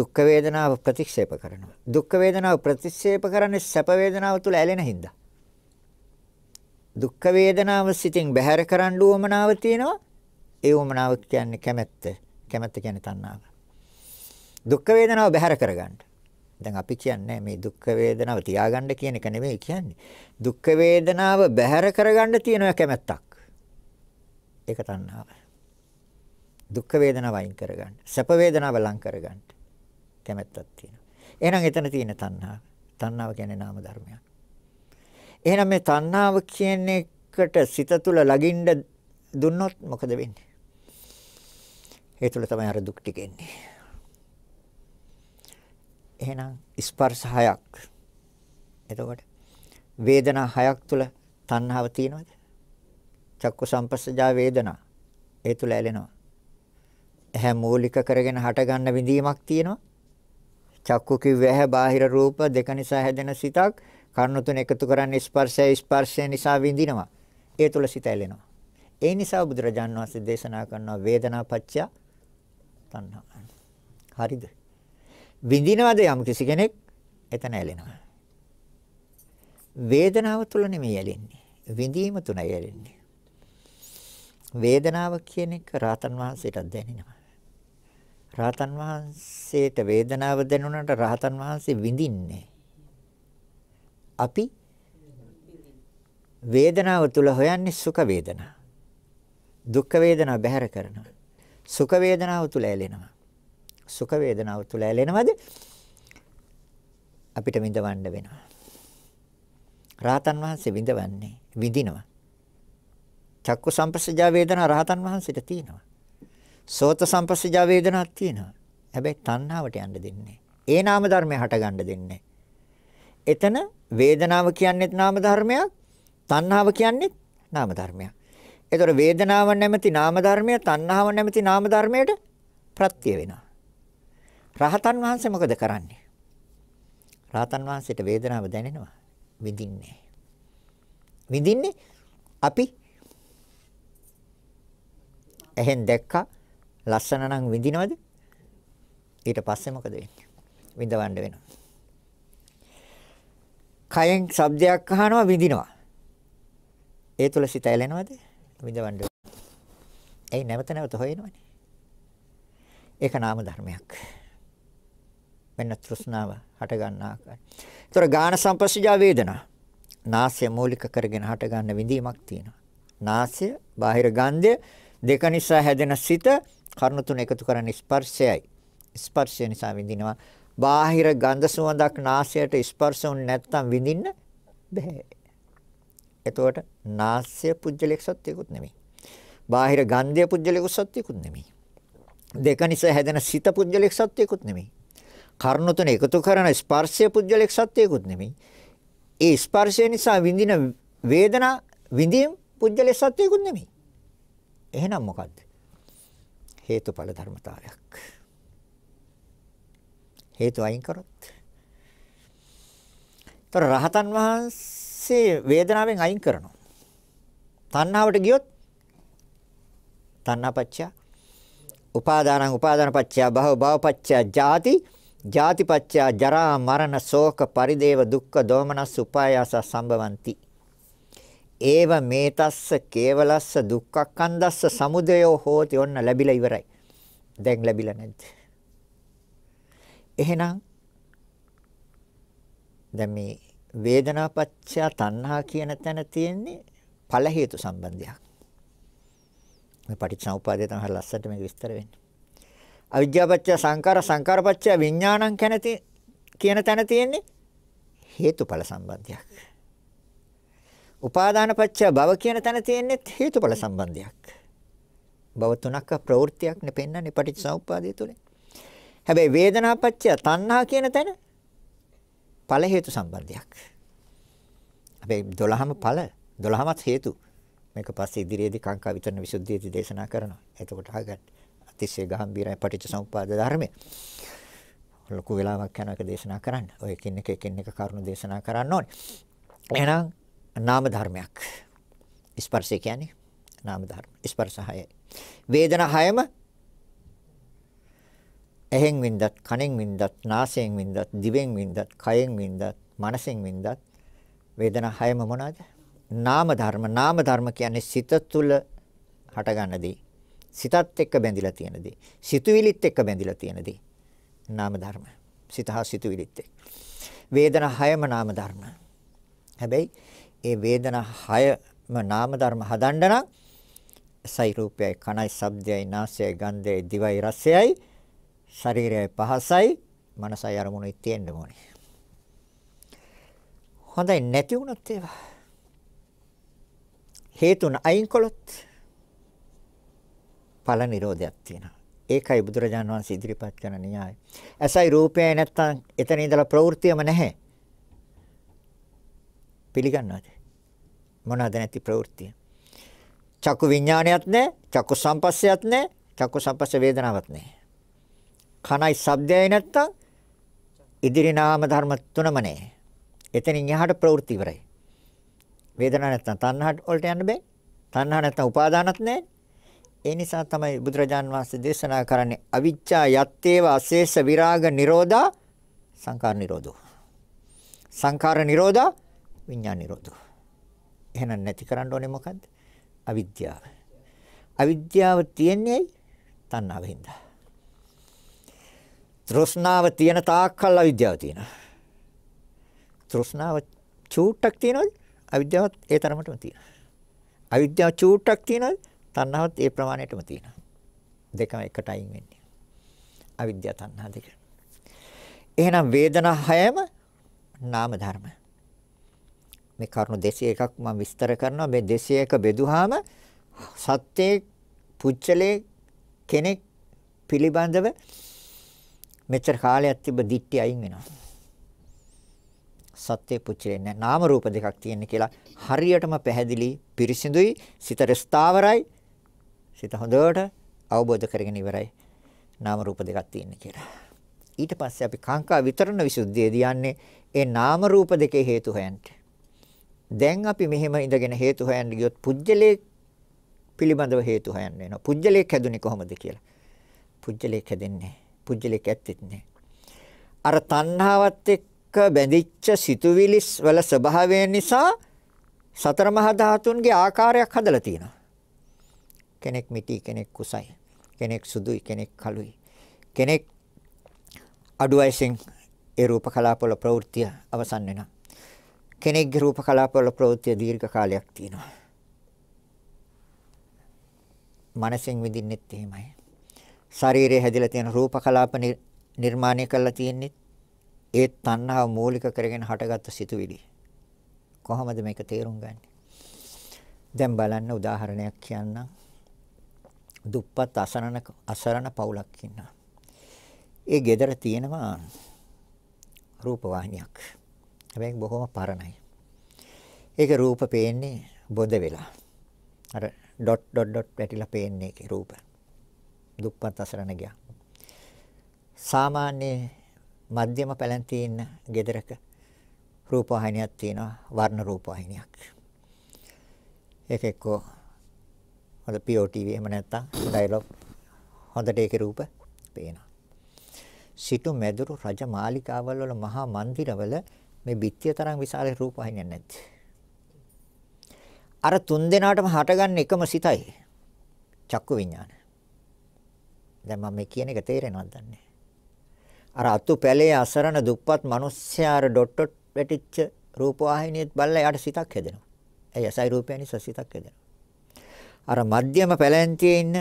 දුක් වේදනාව ප්‍රතික්ෂේප කරනවා. දුක් වේදනාව ප්‍රතික්ෂේප කරන්නේ සැප වේදනාව තුල ඇලෙන හින්දා. දුක් වේදනාව සිතින් බැහැර කරන්න උවමනාව තියෙනවා. ඒ උවමනාව කියන්නේ කැමැත්ත. කැමැත්ත කියන්නේ තණ්හාව. දුක් වේදනාව බැහැර කරගන්න. දැන් අපි කියන්නේ මේ දුක් වේදනාව තියාගන්න කියන එක නෙමෙයි කියන්නේ. දුක් වේදනාව බැහැර කරගන්න තියෙන කැමැත්තක්. ඒක තණ්හාව. දුක් වේදනාව වයින් කරගන්න. සැප වේදනාව ලං කරගන්න. කැමැත්තක් තියෙනවා. එහෙනම් එතන තියෙන තණ්හාව. තණ්හාව කියන්නේ නාම ධර්මයක්. එහෙනම් මේ තණ්හාව කියන එකට සිත තුල ලගින්න දුන්නොත් මොකද වෙන්නේ? ඒ තුල තමයි අර දුක් ටික එන්නේ. එහෙනම් ස්පර්ශ හයක්. එතකොට වේදනා හයක් තුල තණ්හාව තියෙනවද? චක්කු සම්පස්සජා වේදනා. ඒ තුල ඇලෙනවා. ඇහැ මූලික කරගෙන හටගන්න විඳීමක් තියෙනවා. චක්කු කිව්ව ඇහැ බාහිර රූප දෙක නිසා හැදෙන සිතක්. කරුණු තුන එකතු කරන්නේ ස්පර්ශය ස්පර්ශය නිසා විඳිනවා. ඒ තුල සිත ඇලෙනවා. ඒ නිසා බුදුරජාන් වහන්සේ දේශනා කරනවා වේදනා පච්චය තණ්හා. හරිද? විඳිනවද යම් කිසි කෙනෙක් එතන ඇලෙනවා. වේදනාව තුල නෙමෙයි ඇලෙන්නේ. විඳීම තුනයි ඇලෙන්නේ. වේදනාව කියන එක රාතන් වහන්සේට දැනෙනවා. රාතන් වහන්සේට වේදනාව දැනුණාට රාතන් වහන්සේ විඳින්නේ. අපි වේදනාව තුල හොයන්නේ සුඛ වේදනා. දුක් වේදනා බැහැර කරනවා. සුඛ වේදනාව තුල ඇලෙනවා. සුඛ වේදනාව තුල ඇලෙනවද? අපිට විඳවන්න වෙනවා. රාතන් වහන්සේ විඳවන්නේ විඳිනවා. චක්කු සම්පස්සජා වේදනා රහතන් වහන්සේට තියෙනවා. සෝත සම්පස්සජා වේදනාවක් තියෙනවා. හැබැයි තණ්හාවට යන්න දෙන්නේ. ඒ නාම ධර්මය හට ගන්න දෙන්නේ. එතන වේදනාව කියන්නේත් නාම ධර්මයක්. තණ්හාව කියන්නේත් නාම ධර්මයක්. ඒතර වේදනාව නැමැති නාම ධර්මය තණ්හාව නැමැති නාම ධර්මයට ප්‍රත්‍ය වෙනවා. රහතන් වහන්සේ මොකද කරන්නේ? රහතන් වහන්සේට වේදනාව දැනෙනවා. විඳින්නේ. විඳින්නේ අපි එහෙන් දැක්කා ලස්සන නම් විඳිනවද? ඊට පස්සේ මොකද වෙන්නේ? විඳවන්න වෙනවා. කයෙන් ශබ්දයක් අහනවා විඳිනවා. ඒ තුල සිත ඇලෙනවද? විඳවන්න. ඒ නැවත නැවත හොයනවනේ. ඒක නාම ධර්මයක්. මෙන්න තෘෂ්ණාව හට ගන්න ආකාරය. ඒතර ගාන සම්පස්සජා වේදනා. නාසය මූලික කරගෙන හට ගන්න විඳීමක් තියෙනවා. නාසය, බාහිර ගන්ධය දෙක නිසා හැදෙන සිත කර්ණ තුන එකතු කරන ස්පර්ශයයි. ස්පර්ශය නිසා විඳිනවා බාහිර ගඳ සුවඳක් නාසයට ස්පර්ශ වුනේ නැත්නම් විඳින්න බෑ. එතකොට නාස්‍ය පුජ්‍යලෙක් සත්‍යකුත් නෙමෙයි. බාහිර ගන්ධය පුජ්‍යලෙක් සත්‍යකුත් නෙමෙයි. දෙක නිසා හැදෙන සිත පුජ්‍යලෙක් සත්‍යකුත් නෙමෙයි. කර්ණු තුන එකතු කරන ස්පර්ශය පුජ්‍යලෙක් සත්‍යකුත් නෙමෙයි. ඒ ස්පර්ශය නිසා විඳින වේදනා විඳීම් පුජ්‍යලෙක් සත්‍යකුත් නෙමෙයි. එහෙනම් මොකද්ද? හේතුඵල ධර්මතාවයක්. හේතු අයින් කරොත්. ତොර රහතන් වහන්සේ වේදනාවෙන් අයින් කරනවා. තණ්හාවට ගියොත් තණ්හාපච්චය උපාදානං උපාදානපච්චය භව භවපච්චය ජාති ජාතිපච්චය ජරා මරණ ශෝක පරිදේව දුක්ඛ දෝමනස් උපායාස සම්බවಂತಿ ඒව මේතස්ස කේවලස්ස දුක්ඛ කන්දස්ස සමුදයෝ හෝති ඔන්න ලැබිලා ඉවරයි දැන් ලැබිලා නැද්ද එහෙනම් දැන් මේ වේදනාපච්චය තණ්හා කියන තැන තියෙන්නේ ඵල හේතු සම්බන්ධයක්. මේ පටිච්චසමුප්පාදය තමයි ලස්සට මේක විස්තර වෙන්නේ. අවිද්‍යාපච්චය සංකාර සංකාරපච්චය විඥානං කැනති කියන තැන තියෙන්නේ හේතුඵල සම්බන්ධයක්. උපාදානපච්චය භව කියන තැන තියෙන්නේ හේතුඵල සම්බන්ධයක්. භව තුනක් ප්‍රවෘත්තියක් නෙපෙන්නනේ පටිච්චසමුප්පාදය තුලේ. හැබැයි වේදනාපච්චය තණ්හා කියන තැන ඵල හේතු සම්බන්ධයක්. හැබැයි 12ම ඵල 12මත් හේතු. මේක පස්සේ ඉදිරියේදී කාංකා විතරන විසුද්ධියේදී දේශනා කරනවා. එතකොට අහගන්න. අතිශය ගැඹීරයි පටිච්චසමුප්පාද ධර්මය. ලොකු වෙලාවක් යනවා ඒක දේශනා කරන්න. ඔය එකින් එක එකින් එක කරුණු දේශනා කරන්න ඕනේ. එහෙනම් නාම ධර්මයක්. ස්පර්ශය කියන්නේ නාම ධර්ම. ස්පර්ශ හයයි. වේදනා හයම ඇහෙන් වින්දත්, කනෙන් වින්දත්, නාසයෙන් වින්දත්, දිවෙන් වින්දත්, කයෙන් වින්දත්, මනසෙන් වින්දත් වේදනා හයම මොනවාද? නාම ධර්ම. නාම ධර්ම කියන්නේ සිත තුළ හටගන්න දේ. සිතත් එක්ක බැඳිලා තියෙන දේ. සිතුවිලිත් එක්ක බැඳිලා තියෙන දේ. නාම ධර්ම. සිත හා සිතුවිලිත් එක්ක. වේදනා හයම නාම ධර්ම. හැබැයි ඒ වේදනා හයම නාම ධර්ම හදන්න නම් සයි රූපයයි කණයි ශබ්දයයි නාසයයි ගන්ධයයි දිවයි රසයයි ශරීරයයි පහසයි මනසයි අරමුණුයි තියෙන්න ඕනේ. හොඳයි නැති වුණොත් ඒවා හේතුන් අයින් කළොත් ඵල නිරෝධයක් තියෙනවා. ඒකයි බුදුරජාන් වහන්සේ ඉදිරිපත් කරන න්‍යාය. ඇසයි රූපයයි නැත්තම් එතන ඉඳලා ප්‍රවෘත්තියම නැහැ. පිළිගන්නවද? මොනවාද නැති ප්‍රවෘත්තිය? චක්කු විඥානයක් නැහැ, චක්කු සම්පස්සයක් නැහැ, චක්කු සම්පස්ස වේදනාවක් නැහැ. කනයි ශබ්දයයි නැත්තම් ඉදිරි නාම ධර්ම තුනම නැහැ. එතනින් යහට ප්‍රවෘත්ති ඉවරයි. වේදනාවක් නැත්තම් තණ්හාට වලට යන්න බෑ. තණ්හා නැත්තම් උපාදානත් නැහැ. ඒ නිසා තමයි බුදුරජාන් වහන්සේ දේශනා කරන්නේ අවිච්ඡා යත්තේව අශේෂ විරාග නිරෝධා සංකාර නිරෝධෝ. සංකාර නිරෝධා විඥාන නිරෝධෝ. එහෙනම් නැති කරන්න ඕනේ මොකද්ද? අවිද්‍යාව. අවිද්‍යාව තියන්නේ තණ්හාවෙන්දා. තෘෂ්ණාව තියෙන තාක්කල් අවිද්‍යාව තියෙනවා. තෘෂ්ණාව චූටක් තියෙනවද? අවිද්‍යාවත් ඒ තරමටම තියෙනවා. අවිද්‍යාව චූටක් තියෙනවද? තණ්හාවත් ඒ ප්‍රමාණයටම තියෙනවා. දෙකම එකට අයින් වෙන්නේ. අවිද්‍යාව තණ්හා දෙක. එහෙනම් වේදනා හයම නාම ධර්ම. මේ කරුණු 201ක් මම විස්තර කරනවා. මේ 201 බෙදුවාම සත්‍යයේ පුච්චලේ කෙනෙක් පිළිබඳව මෙච්චර කාලයක් තිබ්බ දික්ටි අයින් වෙනවා. සත්‍ය පුච්චලේ නැහැ. නාම රූප දෙකක් තියෙන කියලා හරියටම පැහැදිලි පිරිසිදුයි සිත ස්ථාවරයි. සිත හොඳට අවබෝධ කරගෙන ඉවරයි. නාම රූප දෙකක් තියෙන කියලා. ඊට පස්සේ අපි කාංකා විතරණ විසුද්ධියේදී යන්නේ ඒ නාම රූප දෙකේ හේතු හොයන්ට. දැන් අපි මෙහෙම ඉඳගෙන හේතු හොයන්න ගියොත් පුජ්‍යලේ පිළිබඳව හේතු හොයන්න වෙනවා. පුජ්‍යලේ හැදුනේ කොහොමද කියලා. පුජ්‍යලේ හැදෙන්නේ පුජ්‍යලෙක් ඇත්තෙත් නැහැ. අර තණ්හාවත් එක්ක බැඳිච්ච සිතුවිලිස් වල ස්වභාවය නිසා සතර මහා ධාතුන්ගේ ආකාරයක් හදලා තියෙනවා. කෙනෙක් මිටි කෙනෙක් කුසයි කෙනෙක් සුදුයි කෙනෙක් කළුයි කෙනෙක් අඩු වයසෙන් ඒ රූප කලාපවල ප්‍රවෘත්ති අවසන් වෙනවා. කෙනෙක්ගේ රූප කලාපවල ප්‍රවෘත්ති දීර්ඝ කාලයක් තියෙනවා. මනසෙන් විඳින්නෙත් එහෙමයි. ශරීරය හැදිලා තියෙන රූප කලාප නිර්මාණය කරලා තියෙන්නේ ඒ තණ්හාව මූලික කරගෙන හටගත්තු සිතුවිලි. කොහොමද මේක තේරුම් ගන්නේ? දැන් බලන්න උදාහරණයක් කියන්නම්. දුප්පත් අසරණ අසරණ පවුලක් ඉන්නවා. ඒ ගෙදර තියෙනවා රූපවාහිනියක්. හැබැයි බොහොම පරණයි. ඒක රූප පේන්නේ බොද වෙලා. අර ඩොට් ඩොට් ඩොට් වැටිලා පේන්නේ ඒකේ රූපය. දුප්පත් අසරණ ගියා. සාමාන්‍ය මධ්‍යම පැලැන්තියේ ඉන්න ගෙදරක රූපවාහිනියක් තියෙනවා වර්ණ රූපවාහිනියක්. ඒක එක්ක හොඳ POTV එහෙම නැත්තම් ඩයලොග් හොඳට ඒකේ රූප පේනවා. සිටු මැදුරු රජ මාලිකාවල් වල මහා මන්දිරවල මේ බිත්තිය තරම් විශාල රූපවාහිනියක් නැද්ද? අර තුන් දෙනාටම හටගන්න එකම සිතයි. චක්කු විඥාන. දැන් මම මේ කියන එක තේරෙනවද දන්නේ අර අතු පැලේ අසරණ දුප්පත් මිනිස්යාර ඩොට් ඩොට් වැටිච්ච රූපවාහිනියත් බලලා එයාට සිතක් හැදෙනවා. ඒ යසයි රූපය නිසා සිතක් හැදෙනවා. අර මධ්‍යම පැලැන්තියේ ඉන්න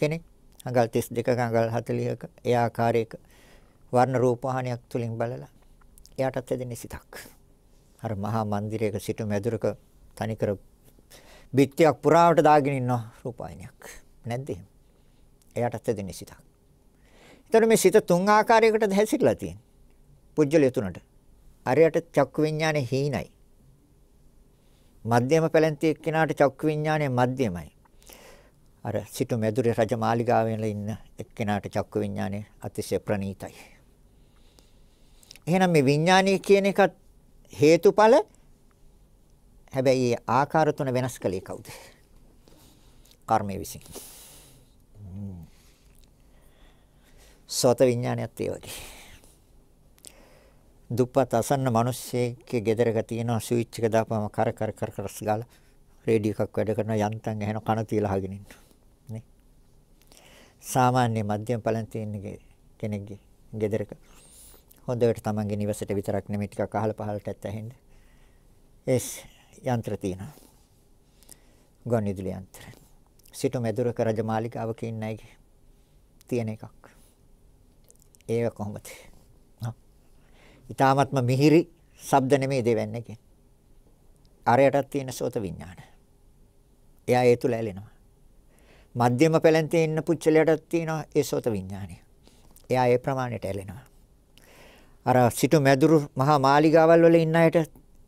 කෙනෙක් අඟල් 32ක අඟල් 40ක ඒ ආකාරයක වර්ණ රූපවාහිනියක් තුලින් බලලා එයාටත් හැදෙන්නේ සිතක්. අර මහා මන්දිරයක සිට මැදුරක තනිකර බිත්තියක් පුරාවට දාගෙන ඉන්න රූපවාහිනියක්. නැද්ද එහෙම? එයාට තෙදෙන සිතක්. එතකොට මේ සිත තුන් ආකාරයකට හැසිරලා තියෙනවා. පුජ්‍යලය තුනට. අරයට චක්කු විඥානේ හීනයි. මධ්‍යම පැලැන්ති එක්කිනාට චක්කු විඥානේ මධ්‍යමයි. අර සිටු මැදුරේ රජ මාලිගාවෙන් ඉන්න එක්කිනාට චක්කු විඥානේ අතිශය ප්‍රණීතයි. එහෙනම් මේ විඥානය කියන එකත් හේතුඵල හැබැයි ආකාර තුන වෙනස් කළේ කවුද? කර්මයේ විසින්. සෝත විඥානයත් ඒ වගේ. දුප්පත් අසන්න මිනිස්සෙක්ගේ ගෙදරක තියෙන ස්විච් එක දාපම කර කර කර කර ගාලා රේඩියෝ එකක් වැඩ කරන යන්තම් ඇහෙන කන තියලා අහගෙන ඉන්න. නේ. සාමාන්‍ය මධ්‍යම පලන් තියෙන කෙනෙක්ගේ ගෙදරක හොඳට තමන්ගේ නිවසේට විතරක් නෙමෙයි ටිකක් අහල පහලටත් ඇහෙන්න. ඒස් යන්ත්‍ර තියෙනවා. ගොන් ඉදිරි යන්ත්‍රය. සිටු මෙදුරක රජමාලිකාවක ඉන්නයි තියෙන එකක්. ඒක කොහොමද? ඊ타මත්ම මිහිරි ශබ්ද නෙමෙයි දෙවන්නේ කියන්නේ. අරයටත් තියෙන සෝත විඥාන. එයා ඒ තුල ඇලෙනවා. මධ්‍යම පැලැන්තේ ඉන්න පුච්චලයටත් තියෙනවා ඒ සෝත විඥානය. එයා ඒ ප්‍රමාණයට ඇලෙනවා. අර සිටු මෙදුරු මහා මාලිගාවල් වල ඉන්න අයට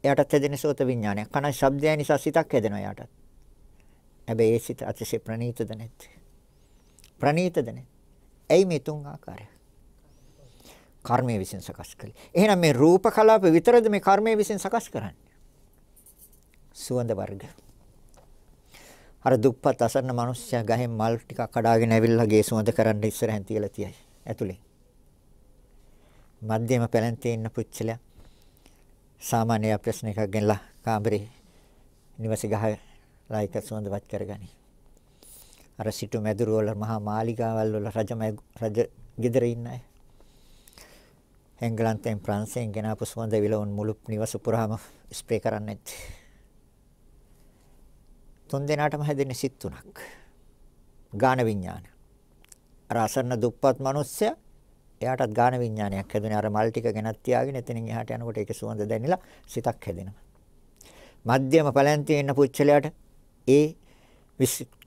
එයාටත් හැදෙන සෝත විඥානය. කන ශබ්දය නිසා සිතක් හැදෙනවා එයාටත්. හැබැයි ඒ සිත අතිශය ප්‍රණීතද නැත්. ප්‍රණීතද නැත්. ඇයි මේ තුන් ආකාරය? කර්මයේ විසින් සකස් කළේ. එහෙනම් මේ රූප කලාප විතරද මේ කර්මයේ විසින් සකස් කරන්නේ? සුවඳ වර්ග. අර දුප්පත් අසරණ මිනිස්සයා ගහෙන් මල් ටිකක් කඩාගෙන ඇවිල්ලා ගේ සුවඳ කරන්න ඉස්සරහන් තියලා තියයි. ඇතුලේ. මැදේම පැලැන්තේ ඉන්න පුච්චලයා සාමාන්‍ය ප්‍රශ්න එකක් ගෙනලා කාමරේ නිවසේ ගහ ලයික සුවඳවත් කරගනි. අර සිටු මැදුරු වල මහා මාලිගාවල් වල රජ රජ ගෙදර ඉන්න අය. එංගලන්තයෙන් ප්‍රංශයෙන් ගෙනාපු සුවඳ විලවුන් මුළු නිවස පුරාම ස්ප්‍රේ කරන්නෙත්. තුන් දෙනාටම හැදෙන්නේ සිත් තුනක්. ගාන විඥාන. අර අසන්න දුප්පත් මිනිස්සයා එයාටත් ගාන විඥානයක් හැදුනේ අර මල් ටික ගෙනත් තියාගෙන එතනින් එහාට යනකොට ඒක සුවඳ දැනිලා සිතක් හැදෙනවා. මධ්‍යම පළන්තියේ ඉන්න පුච්චලයට ඒ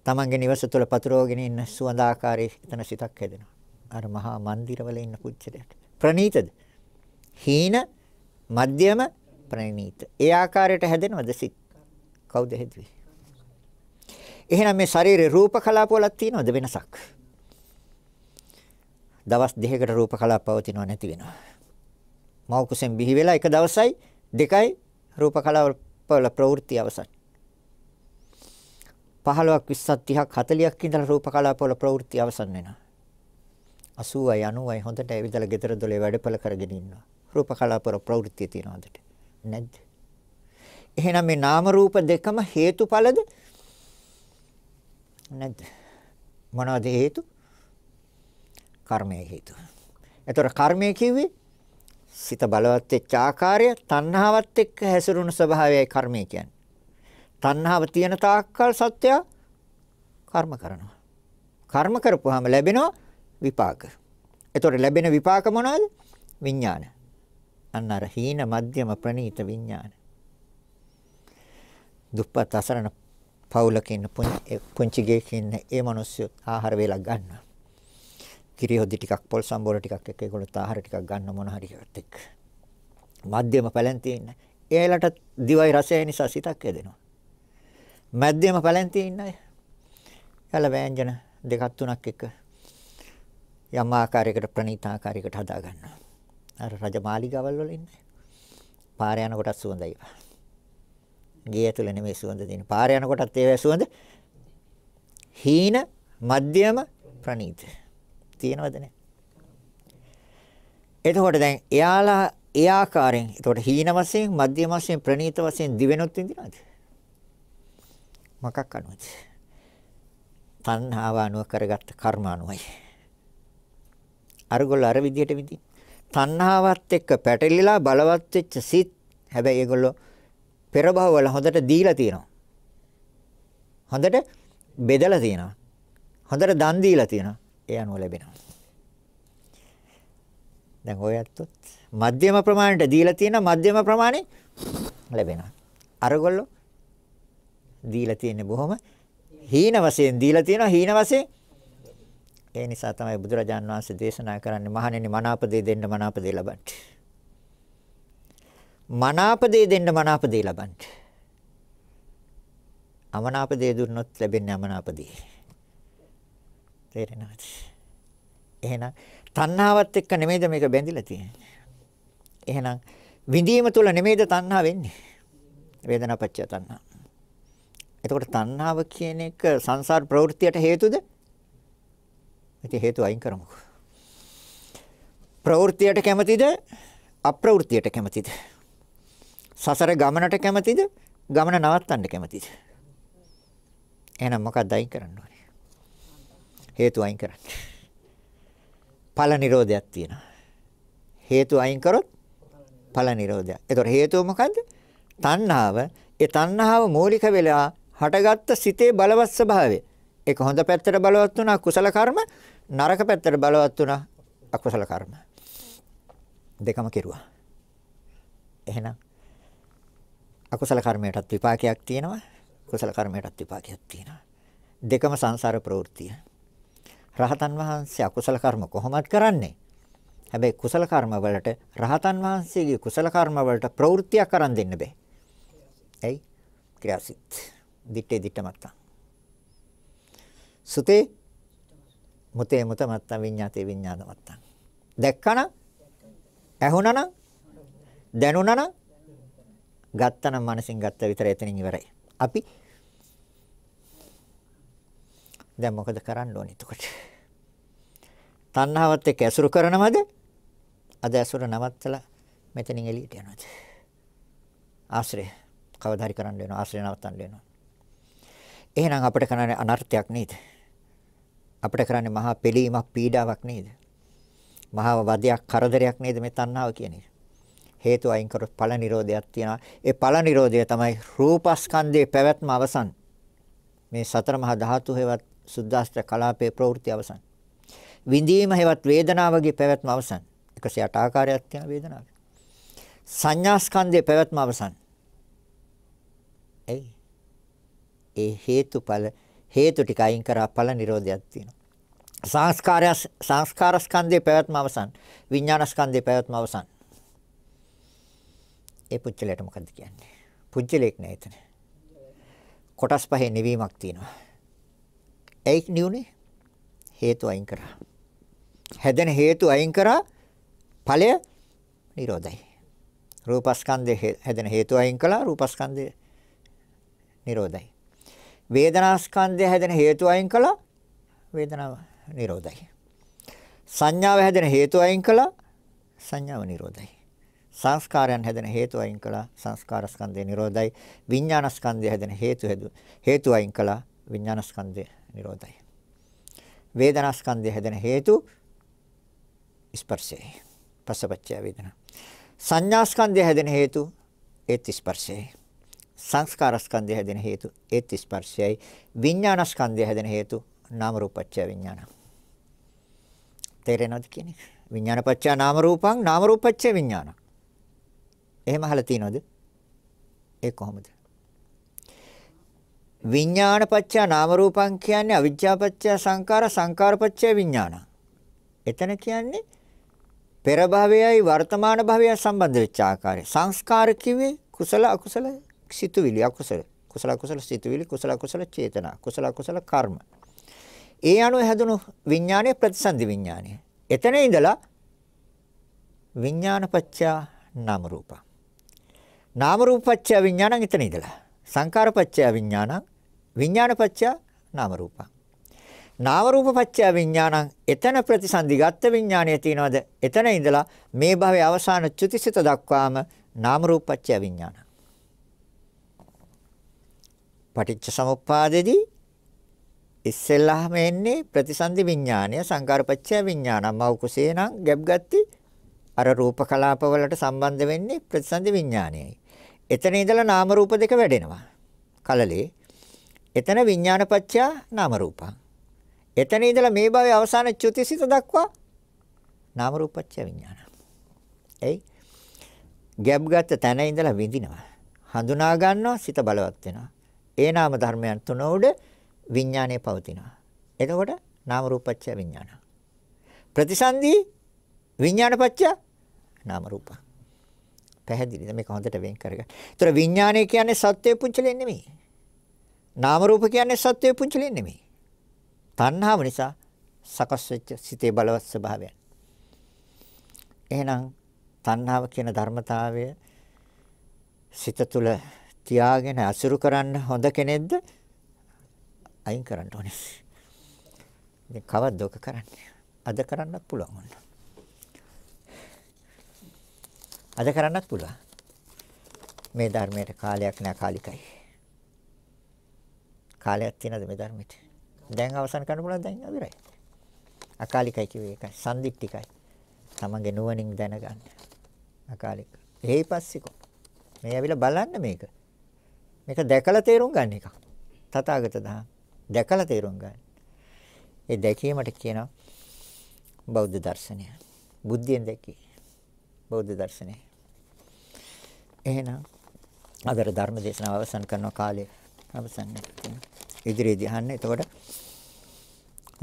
තමන්ගේ නිවස තුළ පතුරවගෙන ඉන්න සුවඳාකාරී එතන සිතක් හැදෙනවා. අර මහා મંદિરවල ඉන්න කුච්චරයට. ප්‍රණීතද? හීන මධ්‍යම ප්‍රණීත. ඒ ආකාරයට හැදෙනවද සිත්? කවුද හැදුවේ? එහෙනම් මේ ශරීරේ රූප කලාපවලක් තියෙනවද වෙනසක්? දවස් දෙකකට රූප කලාප පවතිනව නැති වෙනවා. මව කුසෙන් බිහි වෙලා එක දවසයි දෙකයි රූප කලාපවල ප්‍රවෘත්ති අවසන්. 15ක් 20ක් 30ක් ඉඳලා රූප කලාපවල ප්‍රවෘත්ති අවසන් වෙනවා. 80යි 90යි හොඳට ඇවිදලා ගෙදර දොලේ වැඩපල කරගෙන ඉන්නවා. රූප කලාපවල ප්‍රවෘත්ති තියෙනවද? නැද්ද? එහෙනම් මේ නාම රූප දෙකම හේතුඵලද? නැද්ද? මොනවද හේතු? කර්මය හේතු. එතකොට කර්මය කිව්වේ සිත බලවත් වෙච්ච ආකාරය තණ්හාවත් එක්ක හැසිරුණු ස්වභාවයයි කර්මය කියන්නේ. තණ්හාව තියෙන තාක්කල් සත්‍යය කර්ම කරනවා. කර්ම කරපුවාම ලැබෙනවා විපාක. එතකොට ලැබෙන විපාක මොනවද? විඥාන. අන්න අර හීන මධ්‍යම ප්‍රනීත විඥාන. දුප්පත් අසරණ පවුලක ඉන්න පුංචි ගෙයක ඉන්න ඒ මිනිස්සු ආහාර වේලක් ගන්නවා. කිරි හොදි ටිකක් පොල් සම්බෝල ටිකක් එක්ක ඒගොල්ලෝ ආහාර ටිකක් ගන්න මොන හරි එක්ක. මධ්‍යම පැලැන්තියේ ඉන්න. එයාලට දිවයි රසය නිසා සිතක් ඇදෙනවා. මැද්දේම පැලැන්තියේ ඉන්න අය. යල ව්‍යංජන දෙකක් තුනක් එක යම් ආකාරයකට ප්‍රණීත ආකාරයකට හදා ගන්නවා. අර රජමාලිගාවල් වල ඉන්නේ. පාර යන කොටත් සුවඳයි. ගේ ඇතුළේ නෙමෙයි සුවඳ තියෙන්නේ. පාර යන කොටත් ඒ සුවඳ හීන මධ්‍යම ප්‍රණීත. තියෙනවද නැහැ? එතකොට දැන් එයාලා ඒ ආකාරයෙන් එතකොට හීන වශයෙන් මධ්‍යම වශයෙන් ප්‍රණීත වශයෙන් දිවෙනොත් විඳිනවද? මොකක් අනුවද? තණ්හාව අනුව කරගත්ත කර්ම අනුවයි. අරගොල්ල අර විදියට විදිහ. තණ්හාවත් එක්ක පැටලිලා බලවත් වෙච්ච සිත් හැබැයි ඒගොල්ලෝ පෙර භවවල හොඳට දීලා තියෙනවා. හොඳට බෙදලා තියෙනවා. හොඳට දන් දීලා තියෙනවා. ඒ අනුව ලැබෙනවා. දැන් ඔය ඇත්තොත් මධ්‍යම ප්‍රමාණයට දීලා තියෙන මධ්‍යම ප්‍රමාණය ලැබෙනවා. අරගොල්ලෝ දීලා තියෙන්නේ බොහොම හීන වශයෙන් දීලා තියෙනවා හීන වශයෙන් ඒ නිසා තමයි බුදුරජාන් වහන්සේ දේශනා කරන්නේ මහණෙනි මනාප දේ දෙන්න මනාප දේ ලබන්න මනාප දේ දෙන්න මනාප දේ ලබන්න අමනාප දේ දුන්නොත් ලැබෙන්නේ අමනාප දේ තේරෙනවද එහෙනම් තණ්හාවත් එක්ක නෙමෙයිද මේක බැඳිලා තියෙන්නේ එහෙනම් විඳීම තුල නෙමෙයිද තණ්හා වෙන්නේ වේදනාපච්චය තණ්හා එතකොට තණ්හාව කියන එක සංසාර ප්‍රවෘත්තියට හේතුද? ඉතින් හේතු අයින් කරමුකෝ. ප්‍රවෘත්තියට කැමතිද? අප්‍රවෘත්තියට කැමතිද? සසර ගමනට කැමතිද? ගමන නවත්තන්න කැමතිද? එහෙනම් මොකක්ද අයින් කරන්න ඕනේ? හේතු අයින් කරන්න. ඵල නිරෝධයක් තියෙනවා. හේතු අයින් කරොත් ඵල නිරෝධයක්. ඒතකොට හේතුව මොකද්ද? තණ්හාව. ඒ තණ්හාව මූලික වෙලා හටගත්ත සිතේ බලවත් ස්වභාවය. ඒක හොඳ පැත්තට බලවත් වුණා කුසල කර්ම, නරක පැත්තට බලවත් වුණා අකුසල කර්ම. දෙකම කෙරුවා. එහෙනම් අකුසල කර්මයටත් විපාකයක් තියෙනවා. කුසල කර්මයටත් විපාකයක් තියෙනවා. දෙකම සංසාර ප්‍රවෘත්තිය. රහතන් වහන්සේ අකුසල කර්ම කොහොමද කරන්නේ? හැබැයි කුසල කර්ම වලට රහතන් වහන්සේගේ කුසල කර්ම වලට ප්‍රවෘත්තියක් අරන් දෙන්න බෑ. ඇයි? ක්‍රියාසිට. දිත්තේ දිත්ත මත්තං. සුතේ මුතේ මුත මත්තං විඤ්ඤාතේ විඤ්ඤාන මත්තං. දැක්කනම් ඇහුණනම් දැනුණනම් ගත්තනම් මනසින් ගත්ත විතර එතනින් ඉවරයි. අපි දැන් මොකද කරන්න ඕනේ එතකොට? තණ්හාවත් එක්ක ඇසුරු කරනවද? අද ඇසුර නවත්තලා මෙතනින් එළියට යනවද? ආශ්‍රය කවදාරි කරන්න වෙනවා ආශ්‍රය නවත්තන්න වෙනවා එහෙනම් අපිට කරන්නේ අනර්ථයක් නේද? අපිට කරන්නේ මහා පිළීමක් පීඩාවක් නේද? මහා වදයක් කරදරයක් නේද මේ තණ්හාව කියන්නේ? හේතු අයින් කරොත් ඵල නිරෝධයක් තියෙනවා. ඒ ඵල නිරෝධය තමයි රූපස්කන්ධයේ පැවැත්ම අවසන්. මේ සතර මහා ධාතු හේවත් සුද්දාස්ත්‍ර කලාපේ ප්‍රවෘත්ති අවසන්. විඳීම හේවත් වේදනාවගේ පැවැත්ම අවසන්. 108 ආකාරයක් තියෙන වේදනාවක්. සංඥාස්කන්ධයේ පැවැත්ම අවසන්. එයි ඒ හේතුඵල හේතු ටික අයින් කරා ඵල නිරෝධයක් තියෙනවා. සංස්කාරය සංස්කාර ස්කන්ධේ පැවැත්ම අවසන්. විඥාන ස්කන්ධේ පැවැත්ම අවසන්. ඒ පුච්චලයට මොකද්ද කියන්නේ? පුච්චලයක් නෑ එතන. කොටස් පහේ නිවීමක් තියෙනවා. ඒක නියුනේ හේතු අයින් කරා. හැදෙන හේතු අයින් කරා ඵලය නිරෝධයි. රූපස්කන්ධේ හැදෙන හේතු අයින් කළා රූපස්කන්ධේ නිරෝධයි. වේදනාස්කන්ධය හැදෙන හේතු අයින් කළා වේදනාව නිරෝධයි. සංඥාව හැදෙන හේතු අයින් කළා සංඥාව නිරෝධයි. සංස්කාරයන් හැදෙන හේතු අයින් කළා සංස්කාරස්කන්ධය නිරෝධයි. විඥානස්කන්ධය හැදෙන හේතු හැදු හේතු අයින් කළා විඥානස්කන්ධය නිරෝධයි. වේදනාස්කන්ධය හැදෙන හේතු ස්පර්ශයයි. පසපච්චය වේදනා. සංඥාස්කන්ධය හැදෙන හේතු ඒත් ස්පර්ශයයි. සංස්කාරස්කන්ධය හැදෙන හේතු ඒත් ස්පර්ශයයි විඥානස්කන්ධය හැදෙන හේතු නාම රූපච්ඡය විඥාන තේරෙනවද කියන්නේ විඥානපච්චය නාම රූපං නාම රූපච්ඡය විඥාන එහෙම අහලා තියනවද ඒ කොහොමද විඥානපච්චය නාම රූපං කියන්නේ අවිජ්ජාපච්චය සංකාර සංකාරපච්චය විඥාන එතන කියන්නේ පෙර භවයයි වර්තමාන භවයයි සම්බන්ධ වෙච්ච ආකාරය සංස්කාර කිව්වේ කුසල අකුසලයි සිතුවිලි අකුසල. කුසල කුසල සිතුවිලි කුසල කුසල චේතනා. කුසල කුසල කර්ම. ඒ අනුව හැදුණු විඥානය ප්‍රතිසන්දි විඥානය. එතන ඉඳලා විඥානපච්චා නාම රූප. නාම රූපච්චා විඥානං එතන ඉඳලා. සංකාරපච්චා විඥානං විඥානපච්චා නාම රූපං. නාම රූප පත්‍ය විඥානං එතන ප්‍රතිසන්දිගත් විඥානය තියනවාද එතන ඉඳලා මේ භවයේ අවසාන චුතිසිත දක්වාම නාම රූප පත්‍ය විඥානං පටිච්ච සමුප්පාදෙදී ඉස්සෙල්ලාම එන්නේ ප්‍රතිසන්දි විඥානය සංකාරපච්චය විඥානම් මෞකුසේනං ගැබ් ගatti අර රූප කලාපවලට සම්බන්ධ වෙන්නේ ප්‍රතිසන්දි විඥානයයි. එතන ඉඳලා නාම රූප දෙක වැඩෙනවා. කලලේ එතන විඥානපච්චය නාම රූපං. එතන ඉඳලා මේ භවයේ අවසාන චුතිසිත දක්වා නාම රූපච්චය විඥාන. එයි ගැබ් ගත්ත තැන ඉඳලා විඳිනවා. හඳුනා ගන්නවා සිත බලවත් වෙනවා. ඒ නාම ධර්මයන් තුන උඩ විඥානය පවතිනවා. එතකොට නාම රූපච්ඡ විඥාන. ප්‍රතිසන්දි විඥානපච්ච නාම රූප. පැහැදිලිද මේක හොඳට වෙන් කරගන්න. ඒතර විඥානය කියන්නේ සත්වයේ පුංචලෙන් නෙමෙයි. නාම රූප කියන්නේ සත්වයේ පුංචලෙන් නෙමෙයි. තණ්හාව නිසා සකස් වෙච්ච සිතේ බලවත් ස්වභාවයන්. එහෙනම් තණ්හාව කියන ධර්මතාවය සිත තුළ තියාගෙන අසුරු කරන්න හොඳ කෙනෙක්ද? අයින් කරන්න ඕනේ. ඉතින් කවද්ද ඔක කරන්නේ? අද කරන්නත් පුළුවන්. අද කරන්නත් පුළුවන්. මේ ධර්මයට කාලයක් නෑ කාලිකයි. කාලයක් තියෙනද මේ ධර්මෙට? දැන් අවසන් කරන්න පුළුවන් දැන් ඉවරයි. අකාලිකයි කිව්වේ ඒකයි. සම්දික්තිකයි. තමන්ගේ නුවණින් දැනගන්න. අකාලික. එහි පස්සෙකෝ. මේ ඇවිල්ලා බලන්න මේක. මේක දැකලා තේරුම් ගන්න එක. තථාගත දහම. දැකලා තේරුම් ගන්න. ඒ දැකීමට කියනවා බෞද්ධ දර්ශනය. බුද්ධියෙන් දැකී. බෞද්ධ දර්ශනය. එහෙනම් අදර ධර්ම දේශනාව අවසන් කරන කාලය අවසන් වෙනවා. ඉදිරියේදී අහන්න. එතකොට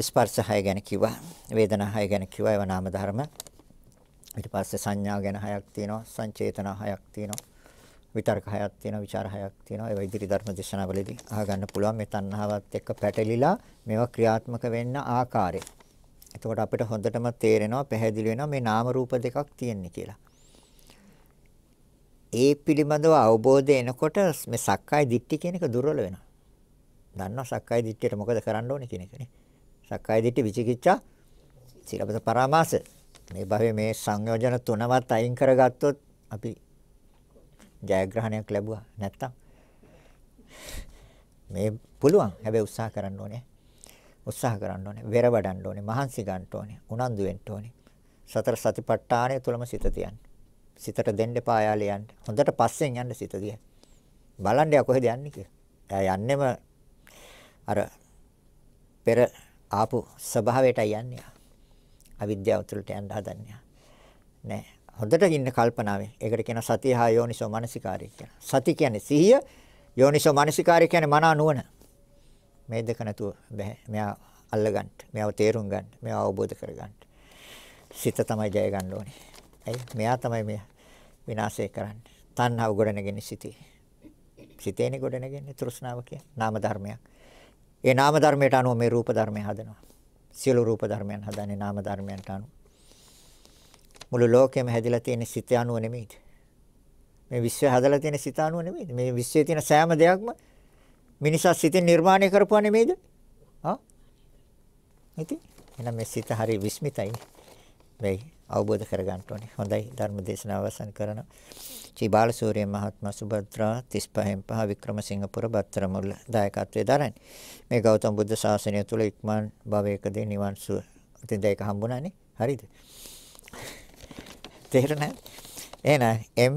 ස්පර්ශය ගැන කිව්වා. වේදනාය ගැන කිව්වා. ඒවා නාම ධර්ම. ඊට පස්සේ සංඥා ගැන හයක් තියෙනවා. සංචේතන හයක් තියෙනවා. විතර්ක හයක් තියෙනවා, ਵਿਚාර හයක් තියෙනවා. ඒවා ඉදිරි ධර්ම දේශනාවලදී අහගන්න පුළුවන් මේ තණ්හාවත් එක්ක පැටලිලා මේවා ක්‍රියාත්මක වෙන්න ආකාරය. එතකොට අපිට හොඳටම තේරෙනවා, පැහැදිලි වෙනවා මේ නාම රූප දෙකක් තියෙන්නේ කියලා. ඒ පිළිබඳව අවබෝධය එනකොට මේ සක්කාය දිට්ඨි කියන එක දුර්වල වෙනවා. දන්නවා සක්කාය දිට්ඨියට මොකද කරන්න ඕනේ කියන එකනේ. සක්කාය දිට්ඨි විචිකිච්ඡා සීලබත පරාමාස මේ භවයේ මේ සංයෝජන තුනවත් අයින් කරගත්තොත් අපි ජයග්‍රහණයක් ලැබුවා නැත්තම් මේ පුළුවන් හැබැයි උත්සාහ කරන්න ඕනේ උත්සාහ කරන්න ඕනේ වෙර වඩන්න ඕනේ මහන්සි ගන්න ඕනේ උනන්දු වෙන්න ඕනේ සතර සතිපට්ඨානය තුලම සිත තියන්න සිතට දෙන්න එපා යාලේ යන්න හොඳට පස්සෙන් යන්න සිත දිය බලන්න යා කොහෙද යන්නේ කියලා එයා යන්නෙම අර පෙර ආපු ස්වභාවයටයි යන්නේ අවිද්‍යාව තුළට යන්න හදන්නේ නෑ හොඳට ඉන්න කල්පනාවෙන්. ඒකට කියන සතිය හා යෝනිසෝ මනසිකාරය කියලා. සති කියන්නේ සිහිය, යෝනිසෝ මනසිකාරය කියන්නේ මනා නුවණ. මේ දෙක නැතුව බෑ. මෙයා අල්ලගන්න, මෙයාව තේරුම් ගන්න, මෙයාව අවබෝධ කරගන්න. සිත තමයි ජය ගන්න ඕනේ. ඇයි? මෙයා තමයි මේ විනාශය කරන්නේ. තණ්හාව ගොඩනගෙන සිටී. සිතේනේ ගොඩනගන්නේ තෘෂ්ණාව කියන නාම ධර්මයක්. ඒ නාම ධර්මයට අනුව මේ රූප ධර්මය හදනවා. සියලු රූප ධර්මයන් හදන්නේ නාම ධර්මයන්ට අනුව. මුළු ලෝකෙම හැදිලා තියෙන සිත අනුව නෙමෙයිද? මේ විශ්වය හැදලා තියෙන සිත අනුව නෙමෙයිද? මේ විශ්වයේ තියෙන සෑම දෙයක්ම මිනිසා සිතින් නිර්මාණය කරපුවා නෙමෙයිද? ආ? ඉතින් එහෙනම් මේ සිත හරි විස්මිතයි. මේ අවබෝධ කරගන්න ඕනේ. හොඳයි ධර්ම දේශනාව අවසන් කරනවා. ශ්‍රී බාලසූරිය මහත්මයා සුබද්‍රා 35න් පහ වික්‍රමසිංහපුර බත්තර මුල්ල දායකත්වයේ දරන්නේ. මේ ගෞතම බුද්ධ ශාසනය තුල ඉක්මන් භවයකදී නිවන් සුව. ඉතින් ඒක හම්බුණානේ. හරිද? තේරෙන්නේ නැහැ. එහෙනම් M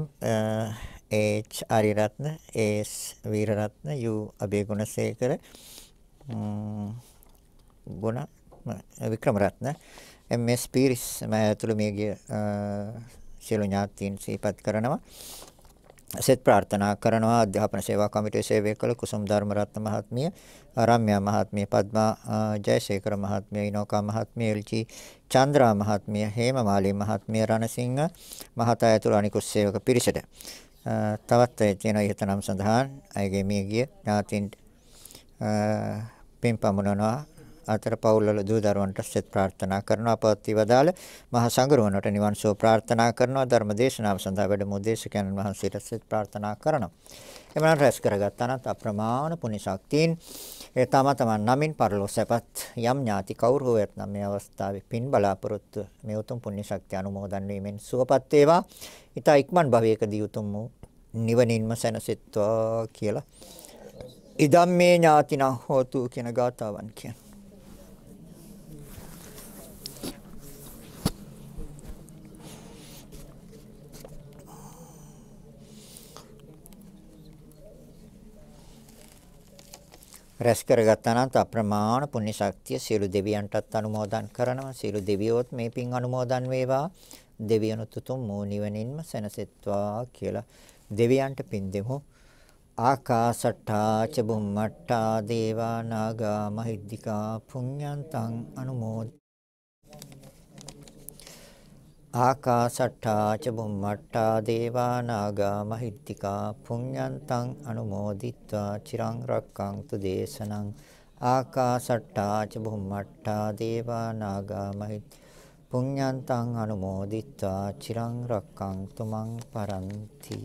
H අරිරත්න S Weeraratne U අබේගුණසේකර ගුණ වික්‍රමරත්න MS පීරිස් මම ඇතුළු මේ ගිය සියලු ඥාතීන් සිහිපත් කරනවා. සෙත් ප්‍රාර්ථනා කරනවා අධ්‍යාපන සේවා කමිටුවේ සේවය කළ කුසුම් ධර්මරත්න මහත්මිය, රම්‍යා මහත්මිය, පද්මා ජයසේකර මහත්මිය, ඉනෝකා මහත්මිය, එල්ජී චන්ද්‍රා මහත්මිය, හේමමාලී මහත්මිය, රණසිංහ මහතා ඇතුළු අනිකුත් සේවක පිරිසට. තවත් අය තියෙනවා ඉහත නම් සඳහන් අයගේ මියගිය ඥාතින් පින් පමුණනවා අතර පවුල්වල දූ දරුවන්ට සෙත් ප්‍රාර්ථනා කරනවා පවතිවදාල මහා සංඝරුවනට නිවන් සුව ප්‍රාර්ථනා කරනවා ධර්ම දේශනාව සඳහා වැඩමු දේශකයන් වහන්සේට සෙත් ප්‍රාර්ථනා කරනවා එමනම් රැස් කරගත් අනත් අප්‍රමාණ පුණ්‍ය ශක්තියින් ඒ තම තමන් නමින් පරලෝ සැපත් යම් ඥාති කවුරු හෝ ඇතනම් මේ අවස්ථාවේ පින් බලාපොරොත්තු මේ උතුම් පුණ්‍ය ශක්තිය අනුමෝදන් වීමෙන් සුවපත් වේවා. ඊට ඉක්මන් භවයකදී උතුම් වූ නිවනින්ම සැනසෙත්වා කියලා ඉදම් මේ ඥාතිනම් හෝතු කියන ගාතාවන් කියන රැස් කරගත් අනන්ත අප්‍රමාණ පුණ්‍ය ශක්තිය සියලු දෙවියන්ටත් අනුමෝදන් කරනවා සියලු දෙවියොත් මේ පින් අනුමෝදන් වේවා දෙවියනුත් උතුම් වූ නිවනින්ම සැනසෙත්වා කියලා දෙවියන්ට පින් දෙමු ආකාසට්ටා චබුම්මට්ටා දේවා නාග මහිද්దికා පුඤ්ඤන්තං අනුමෝද ආකාසට්ටා ච බුම්මට්ටා දේවා නාග මහිත්‍තිකා පුඤ්ඤන්තං අනුමෝදිත්වා චිරං රක්ඛන්තු දේශනං ආකාසට්ටා ච බුම්මට්ටා දේවා නාග මහිත් පුඤ්ඤන්තං අනුමෝදිත්වා චිරං රක්ඛන්තු මං පරන්ති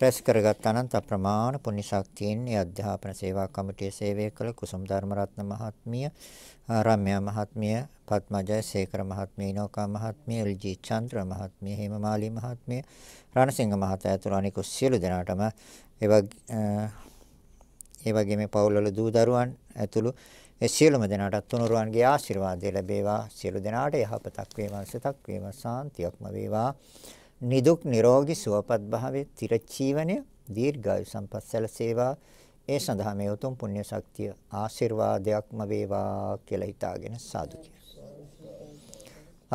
රැස් කරගත් අනන්ත ප්‍රමාණ පුණ්‍ය ශක්තියින් අධ්‍යාපන සේවා කමිටියේ සේවය කළ කුසුම් ධර්මරත්න මහත්මිය රම්‍ය මහත්මිය පත්මා ජයසේකර මහත්මිය, ඉනෝකා මහත්මිය, එල්.ජී. චන්ද්‍ර මහත්මිය, හේමමාලි මහත්මිය, රණසිංහ මහතා ඇතුළු අනිකුත් සියලු දෙනාටම ඒ වගේම පවුල්වල දූ දරුවන් ඇතුළු ඒ සියලුම දෙනාටත් තුනුරුවන්ගේ ආශිර්වාදය ලැබේවා. සියලු දෙනාට යහපතක් වේවා, සිතක් වේවා, සාන්තියක්ම වේවා. නිදුක් නිරෝගී සුවපත් භාවයේ තිරචීවනය දීර්ඝායු සම්පත් සැලසේවා. ඒ සඳහා මේ උතුම් පුණ්‍ය ශක්තිය ආශිර්වාදයක්ම වේවා කියලා හිතාගෙන සාදු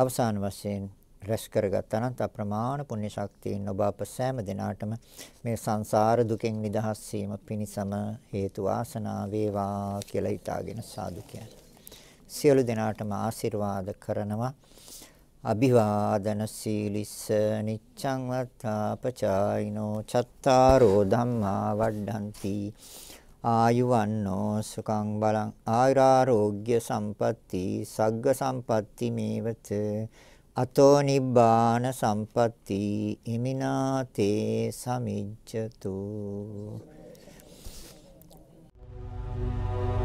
අවසාන වශයෙන් රැස් කරගත් අනන්ත අප්‍රමාණ පුණ්‍ය ශක්තියින් ඔබ අප සෑම දිනාටම මේ සංසාර දුකෙන් නිදහස් වීම පිණිසම හේතු ආසනා වේවා කියලා හිතාගෙන සාදු කියන්නේ. සියලු දෙනාටම ආශිර්වාද කරනවා. අභිවාදන සීලිස්ස නිච්ඡං වත්තාපචායිනෝ චත්තාරෝ ධම්මා වඩ්ඩಂತಿ ආයුවන්නෝ සුඛං බලං ආයුරාෝග්‍ය සම්පatti සග්ග සම්පatti මේවච අතෝ නිබ්බාන සම්පatti ඉමිනාතේ සමිජ්ජතු Thank you.